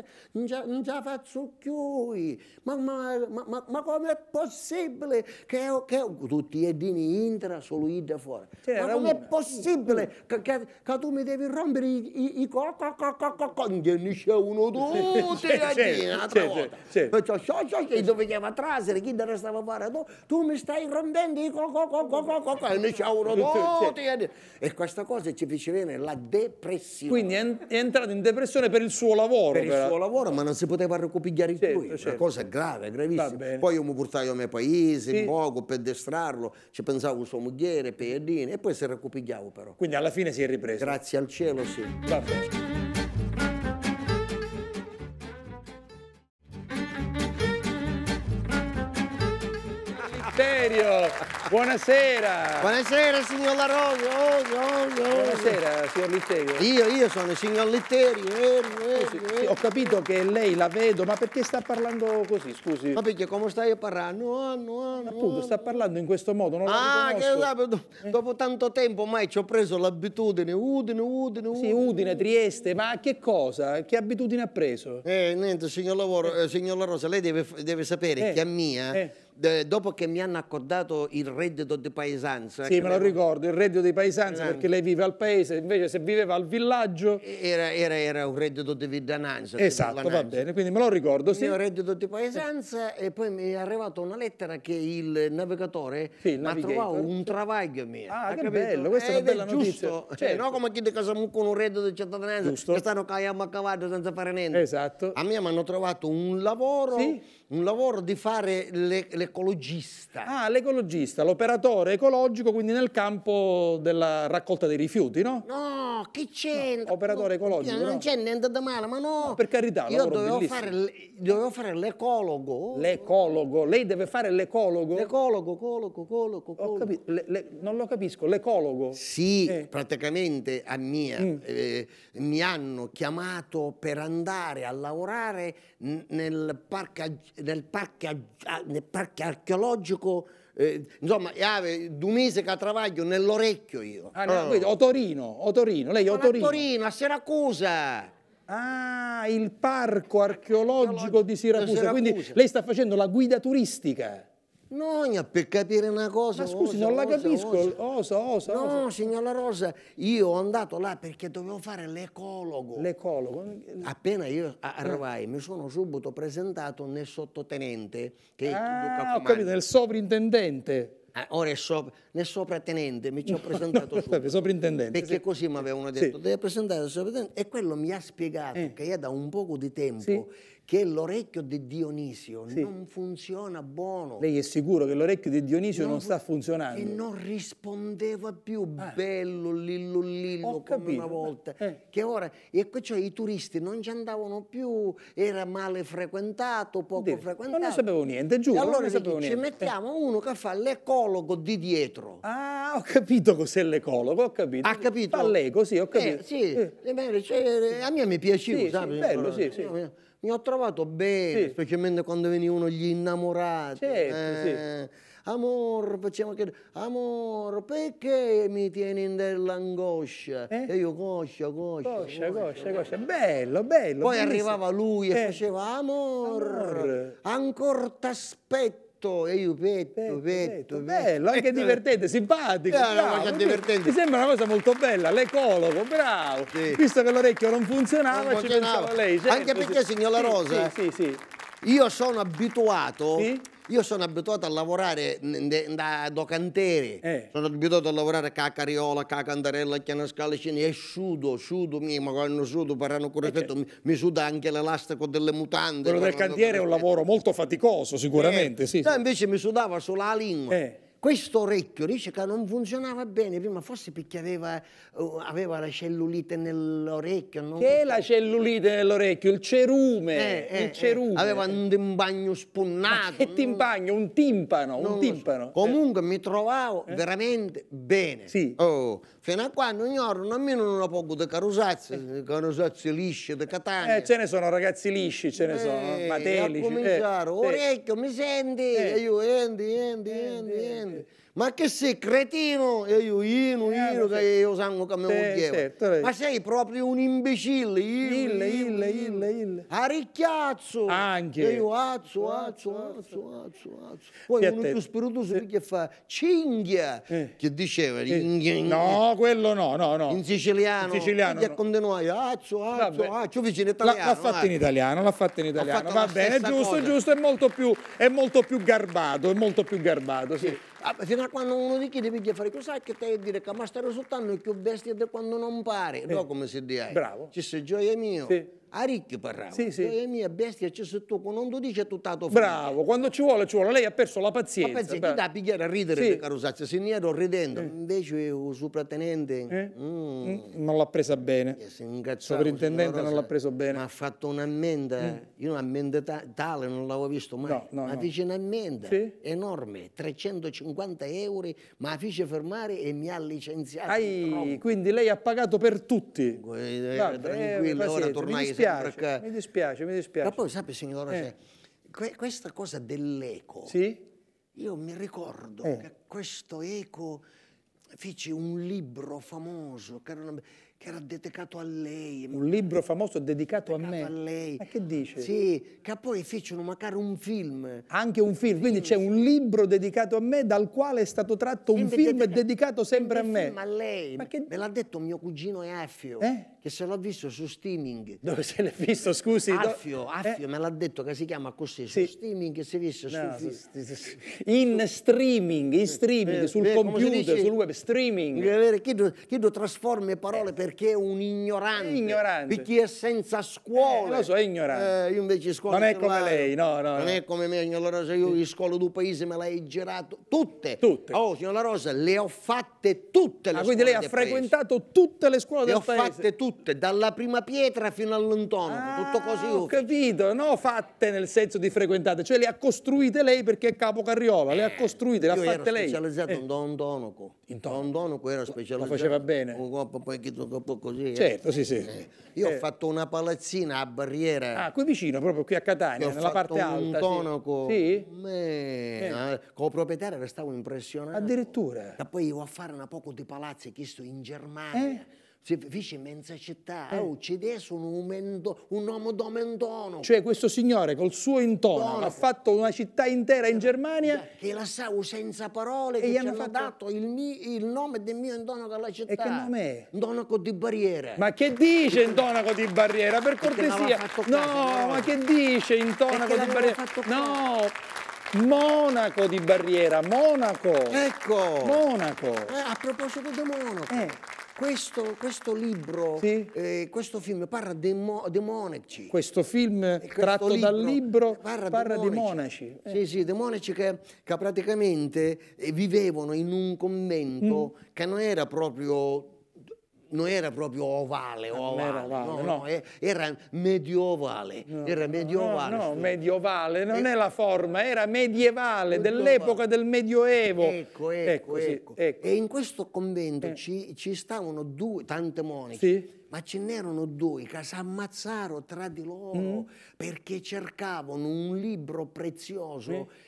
ce la faccio più. Ma, ma, ma, ma com'è possibile che, io, che io, tutti i dini intra solo io da fuori? Cioè, ma com'è possibile che, che, che, tu mi devi rompere i, co, co, co, co, co, non c'è uno tutti la dina, Perciò ciò, ciò che dove chiama trasere, chi deve stava a fare, tu, tu mi stai rompendo i cocco, co, co, co, non c'è uno tutti la dina. E questa cosa ci fece venire la depressione. Quindi è entrato in depressione per il suo lavoro lavoro. Per, per il suo lavoro, ma non si poteva recopigliare certo, lui. Certo. Una cosa grave, gravissima. Poi io mi portai al mio paese, sì. in poco, per destrarlo, ci pensavo sua moglie, Pedrini, e poi si recopigliavo però. Quindi alla fine si è ripreso. Grazie al cielo, sì. Va bene. Valerio, buonasera. Buonasera signor La Rosa, oh, oh, oh. Buonasera signor Litterio. Io, io sono il signor Litterio. Eh, eh, sì, Sì, ho capito che lei la vedo, ma perché sta parlando così, scusi? Ma perché come stai a parlare? No, no, no. Appunto, sta parlando in questo modo, non ah, che sa, eh. dopo tanto tempo ormai ci ho preso l'abitudine, Udine, Udine, Udine. Sì, Udine, Trieste, ma che cosa? Che abitudine ha preso? Eh, niente, signor, Lavoro, eh, signor La Rosa, lei deve, deve sapere eh, che a mia dopo che mi hanno accordato il reddito di paesanza. Sì, me lo ricordo, il reddito di paesanza perché lei vive al paese, invece se viveva al villaggio... Era, era, era un reddito di vidananza. Esatto, va bene, quindi me lo ricordo. Sì. Il mio reddito di paesanza e poi mi è arrivata una lettera che il navigatore sì, il mi ha trovato un travaglio mio. Ah, che capito? bello, questa eh, è una bella è notizia. Giusto, cioè, no come chi di casa con un reddito di cittadinanza, giusto. che stanno caiamo a cavallo senza fare niente. Esatto. A me mi hanno trovato un lavoro... Sì? un lavoro di fare l'ecologista. Ah, l'ecologista, l'operatore ecologico, quindi nel campo della raccolta dei rifiuti, no? No, che c'entra? No, operatore no, ecologico. Non c'è niente di male, ma no. no per carità, io dovevo fare, l'ecologo. L'ecologo, lei deve fare l'ecologo? L'ecologo, coloco, coloco, coloco. Le, le, non lo capisco, l'ecologo? Sì, eh. praticamente a mia mm. eh, mi hanno chiamato per andare a lavorare nel parco nel parco, nel parco archeologico eh, insomma, ave, Dumese Catravaglio nell'orecchio io. Ah, no, oh. Ah. Otorino, Otorino, lei è Otorino. Otorino, a Siracusa. Ah, il parco archeologico di Siracusa. di Siracusa. Quindi lei sta facendo la guida turistica. Nogna, per capire una cosa... Ma scusi, osa, non la capisco, osa, osa, osa. No, signora Rosa, io ho andato là perché dovevo fare l'ecologo. L'ecologo? Appena io arrivai, mi sono subito presentato nel sottotenente. Che ah, ho capito, nel sovrintendente. Ah, eh, ora è sopra, nel sopratenente mi ci ho [laughs] presentato no, subito. Soprintendente. Perché sì. così mi avevano detto, sì. devi presentare il sopratenente. E quello mi ha spiegato eh. che è da un poco di tempo... Sì che l'orecchio di Dionisio sì. non funziona buono. Lei è sicuro che l'orecchio di Dionisio non, non sta funzionando? E non rispondeva più ah. bello lillo lillo Ho come capito. una volta. Eh. Che ora, e cioè, i turisti non ci andavano più, era male frequentato, poco Deve. frequentato. non ne sapevo niente, giuro. E allora non dico, ci mettiamo eh. uno che fa l'ecologo di dietro. Ah, ho capito cos'è l'ecologo, ho capito. Ha capito? Fa lei così, ho eh, capito. Eh, sì, eh. eh cioè, a me mi piaceva, sì, sai? Sì, bello, sì, sì. Eh, mi ho trovato bene, sì. specialmente quando venivano gli innamorati. Certo, eh, sì. Amor, facciamo che... Amor, perché mi tieni in dell'angoscia? Eh? E io coscia, coscia, coscia, coscia, coscia. Bello, bello. Poi bellissimo. arrivava lui e eh. faceva, amor, amor. ancora t'aspetto petto, e io petto, petto, petto, petto bello, anche divertente, simpatico, no, bravo, divertente. mi sembra una cosa molto bella, l'ecologo, bravo, sì. visto che l'orecchio non funzionava non ci pensava lei, certo, Anche perché signora Rosa, sì, sì, io sono abituato io sono abituato a lavorare da docantere, eh. sono abituato a lavorare a cariola, a cantarella, a chianascalicini e sudo, sudo, mia, quando sudo, parlano con rispetto, eh, certo. mi, mi, suda anche l'elastico delle mutande. Quello del cantiere è un lavoro molto faticoso sicuramente, eh. sì, sì. invece mi sudava sulla lingua. Eh questo orecchio dice che non funzionava bene prima, forse perché aveva, eh, aveva la cellulite nell'orecchio. Non... Che è la cellulite nell'orecchio? Il cerume, eh, eh, il eh, cerume. Eh, aveva un timpagno spunnato. Ma che timpagno? Un timpano, un timpano. So. Eh. Comunque mi trovavo veramente bene. Sì. Oh Fino a quando ignoro, nemmeno non ho poco da carusazze, carusazze lisce di Catania. Eh, ce ne sono ragazzi lisci, ce ne eh, sono, matelici. A cominciare, eh, orecchio, eh. mi senti? E eh. io, endi, endi, endi, endi. Ma che sei cretino? E io, io, eh, io, che io sangue come mi voglio. Ma sei proprio un imbecille. Ille, ille, ille, ille. A ricchiazzo. Anche. E io, azzo, azzo, azzo, azzo, azzo. Poi uno più spiritoso che fa cinghia, che diceva. No, quello no, no, no. In siciliano. In siciliano. E continuai, azzo, azzo, azzo, vicino italiano. L'ha fatto in italiano, l'ha fatto in italiano. Va bene, giusto, giusto, è molto più garbato, è molto più garbato, sì. Fino a quando uno ti chiede, piglia fare cos'è che te dire che ma stai risultando più bestia di quando non pare. Eh. No, come si dice. Bravo. Ci sei gioia mia. Sì a ricchi parrà. Sì, sì. Le mie bestie c'è se tu non dici è tuttato fuori. Bravo, quando ci vuole, ci vuole. Lei ha perso la pazienza. Ma pensi, ti dà a pigliare a ridere, sì. Carosazza? Se ne ero ridendo. Eh. Invece il sopratenente... Eh? Mm. Non l'ha presa bene. Il soprintendente non l'ha preso bene. Ma ha fatto un'ammenda. Mm. Eh. Io un'ammenda tale non l'avevo visto mai. No, no, ma no. fece un'ammenda sì. enorme, 350 euro, ma fece fermare e mi ha licenziato. Ai, quindi lei ha pagato per tutti. Eh, Guarda, eh, tranquillo, ora tornai dispiace, che... mi dispiace, mi dispiace. Ma poi, sapete, signora, eh. cioè, questa cosa dell'eco, sì? io mi ricordo eh. che questo eco fece un libro famoso che era una che era dedicato a lei. Un libro famoso dedicato, dedicato a me. A lei. Ma che dice? Sì, che poi fecero magari un film. Anche un film, quindi c'è un libro dedicato a me dal quale è stato tratto un film dedicato, dedicato sempre a me. Ma lei, ma che... me l'ha detto mio cugino Effio, eh? che se l'ho visto su streaming. Dove se l'è visto, scusi? Affio, Affio eh? me l'ha detto che si chiama così, sì. su streaming che si è visto no, su... Su... In streaming, in streaming, eh, sul eh, computer, sul web, streaming. Chiedo, chiedo trasforme parole eh. per perché è un ignorante. ignorante. Perché è senza scuola. Eh, lo so, è ignorante. Eh, io invece scuola Non è come lei, no, no. Non no. è come me, signor La Rosa, io di scuola del paese me l'hai girato tutte. Tutte. Oh, signor La Rosa, le ho fatte tutte ah, le ah, scuole quindi lei ha frequentato tutte le scuole le del paese? Le ho fatte tutte, dalla prima pietra fino all'intono, ah, tutto così. Ho capito, no fatte nel senso di frequentate, cioè le ha costruite lei perché è capocarriola, eh, le ha eh, costruite, le ha fatte lei. Io ero specializzato eh. in Dondonoco. In Dondonoco era specializzato. Lo faceva bene. Poi che tu troppo così. Eh. Certo, eh. sì, sì. Eh. Io eh. ho fatto una palazzina a barriera. Ah, qui vicino, proprio qui a Catania, nella parte alta. un tonaco. Sì? Me, eh. Eh, con il proprietario restavo impressionato. Addirittura. E poi io a fare una poco di palazzi che sto in Germania si fece mensa città, eh. uccidesse oh, un, mendo, un uomo domendono. Cioè questo signore col suo intono ha fatto una città intera in Germania. Che la sa senza parole, e gli hanno fatto... dato il, mi, il, nome del mio intono della città. E che nome è? Intonaco di Barriera. Ma che dice intonaco di Barriera? Per cortesia. No, ma che dice intonaco di Barriera? Fatto No! Monaco di Barriera, Monaco! Ecco! Monaco! Eh, a proposito di Monaco, eh. questo, questo, libro, sì? eh, questo film parla dei mo, de monaci. Questo film questo tratto libro dal libro parla, parla dei monaci. monaci. Eh. Sì, sì, dei monaci che, che praticamente eh, vivevano in un convento mm. che non era proprio non era proprio ovale o ovale, ovale no, no. no, era medioevale, No, era mediovale. No, medievale, non eh, è la forma, era medievale, dell'epoca del Medioevo. Ecco, ecco, ecco, Sì, ecco. ecco. E in questo convento eh. ci, ci, stavano due, tante monache. Sì ma ce n'erano due che si ammazzarono tra di loro mm. perché cercavano un libro prezioso. Sì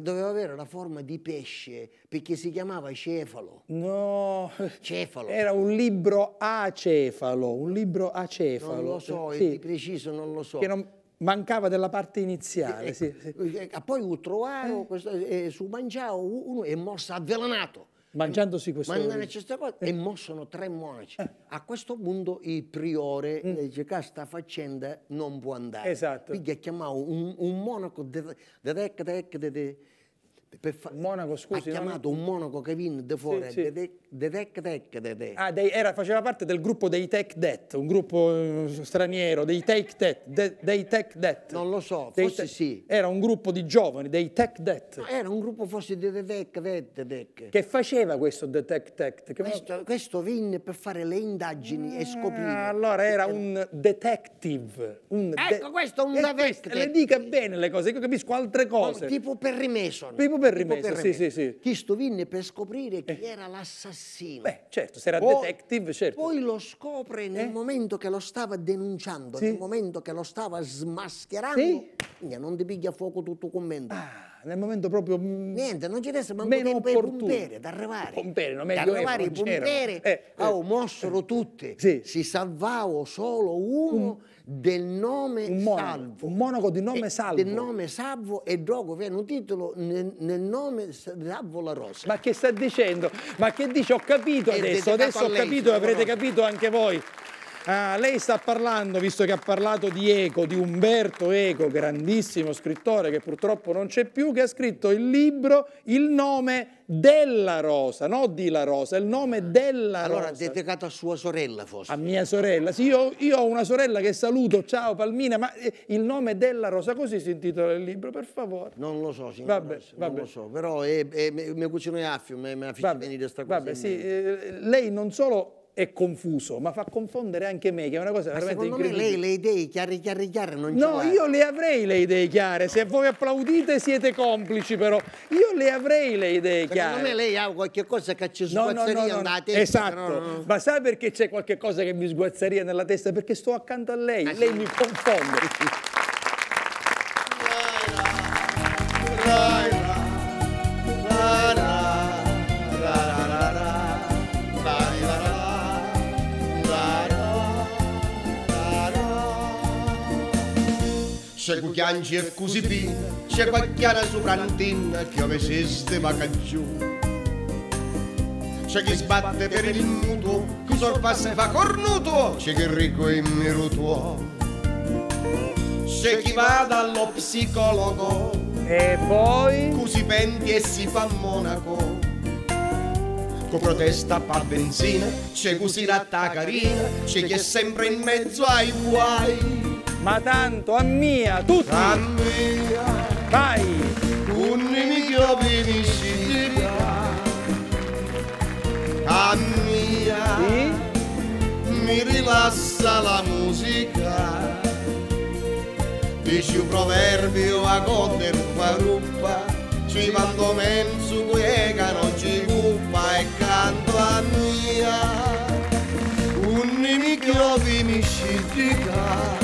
doveva avere la forma di pesce perché si chiamava Cefalo. No, Cefalo. Era un libro acefalo, un libro acefalo. Non lo so, sì. di preciso non lo so. Che non mancava della parte iniziale. [laughs] Sì, sì. Eh, eh, poi ho trovato, questo, eh, su mangiavo uno è morso avvelenato. Mangiandosi questo. Mangiare queste cose. Eh. E mo sono tre monaci. Eh. A questo punto il priore mm. dice che sta facendo non può andare. Esatto. Quindi ha chiamato un, un monaco di de, de, de, per fa- monaco, scusi, ha chiamato non... un monaco che vinne de fuori, sì, sì. de, de tec tec de tec. Ah, dei, era, faceva parte del gruppo dei Tech Det, un gruppo eh, straniero, dei Tech Det, de, dei Tech Det. Non lo so, dei forse te- sì. Era un gruppo di giovani, dei Tech Det. No, era un gruppo forse di de Tech Det. Tec. Che faceva questo The Tech Det? Questo, ma... questo, vinne per fare le indagini mm, e eh, scoprire. Allora era un detective. Un ecco, de- questo è un eh, detective. Le dica bene le cose, io capisco altre oh, cose. No, tipo per Mason per rimesso, ben rimesso. Sì, sì, Chi stovinne per scoprire chi eh. era l'assassino. Beh, certo, se era poi, detective, certo. Poi lo scopre nel eh. momento che lo stava denunciando, nel momento che lo stava smascherando. Sì. Quindi non ti piglia a fuoco tutto il commento. Ah nel momento proprio mm, niente non ci resta manco meno tempo opportuno. pompere d'arrivare pompere non meglio d'arrivare eh, i pompere eh, eh. oh, mossero tutte sì. si salvavo solo uno un, del nome un monaco, salvo un monaco di nome eh, salvo del nome salvo e dopo viene un titolo nel, nel, nome salvo la rosa ma che sta dicendo ma che dice ho capito e eh, adesso adesso ho lei, capito avrete conosco. capito anche voi Ah, lei sta parlando, visto che ha parlato di Eco, di Umberto Eco, grandissimo scrittore che purtroppo non c'è più, che ha scritto il libro Il nome della Rosa, non di La Rosa, il nome della allora, Rosa. Allora, dedicato a sua sorella forse. A mia sorella, sì, io, io, ho una sorella che saluto, ciao Palmina, ma eh, il nome della Rosa, così si intitola il libro, per favore. Non lo so, signor vabbè, Rosa, vabbè. lo so, però è, è, è, mio cugino è affio, mi ha fatto venire questa cosa. Vabbè, sì, eh, lei non solo è confuso, ma fa confondere anche me, che è una cosa ma veramente secondo incredibile. Secondo me lei le idee chiare, chiare, chiare non No, va. io le avrei le idee chiare, se voi applaudite siete complici però. Io le avrei le idee chiare. Secondo me lei ha qualche cosa che ci sguazzeria no, no, no, nella testa. Esatto, ma sai perché c'è qualche cosa che mi sguazzeria nella testa? Perché sto accanto a lei, ah, lei sì. mi confonde. c'è Se cucchianci e così via, c'è quacchiana soprantina che ove sistema giù. C'è chi sbatte per il mutuo, chi sorpassa e fa cornuto, c'è chi ricco e mirutuo. C'è chi va dallo psicologo e poi così penti e si fa monaco. Co protesta pa benzina, c'è così ratta carina, c'è chi è sempre in mezzo ai guai ma tanto a mia, tutti! A mia! Vai! un nemico mi si A mia! Sì? Mi rilassa la musica Dici un proverbio a godere qua ruppa Ci mando mensu quega non ci cuppa E canto a mia Unnimi chiovi mi scitica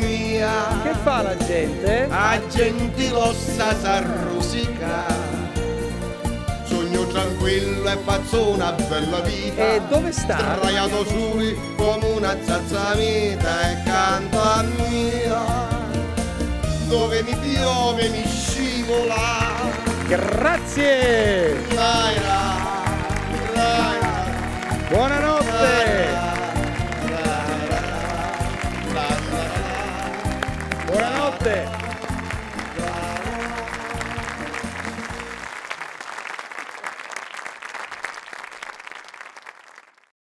mia. Che fa la gente? a La gentilossa sa rosicare sogno tranquillo e faccio una bella vita. E dove sta? Sdraiato sui come una zazzamita e canta mia. Dove mi piove mi scivola. Grazie! Laira, laira. Buonanotte! Laira. 네.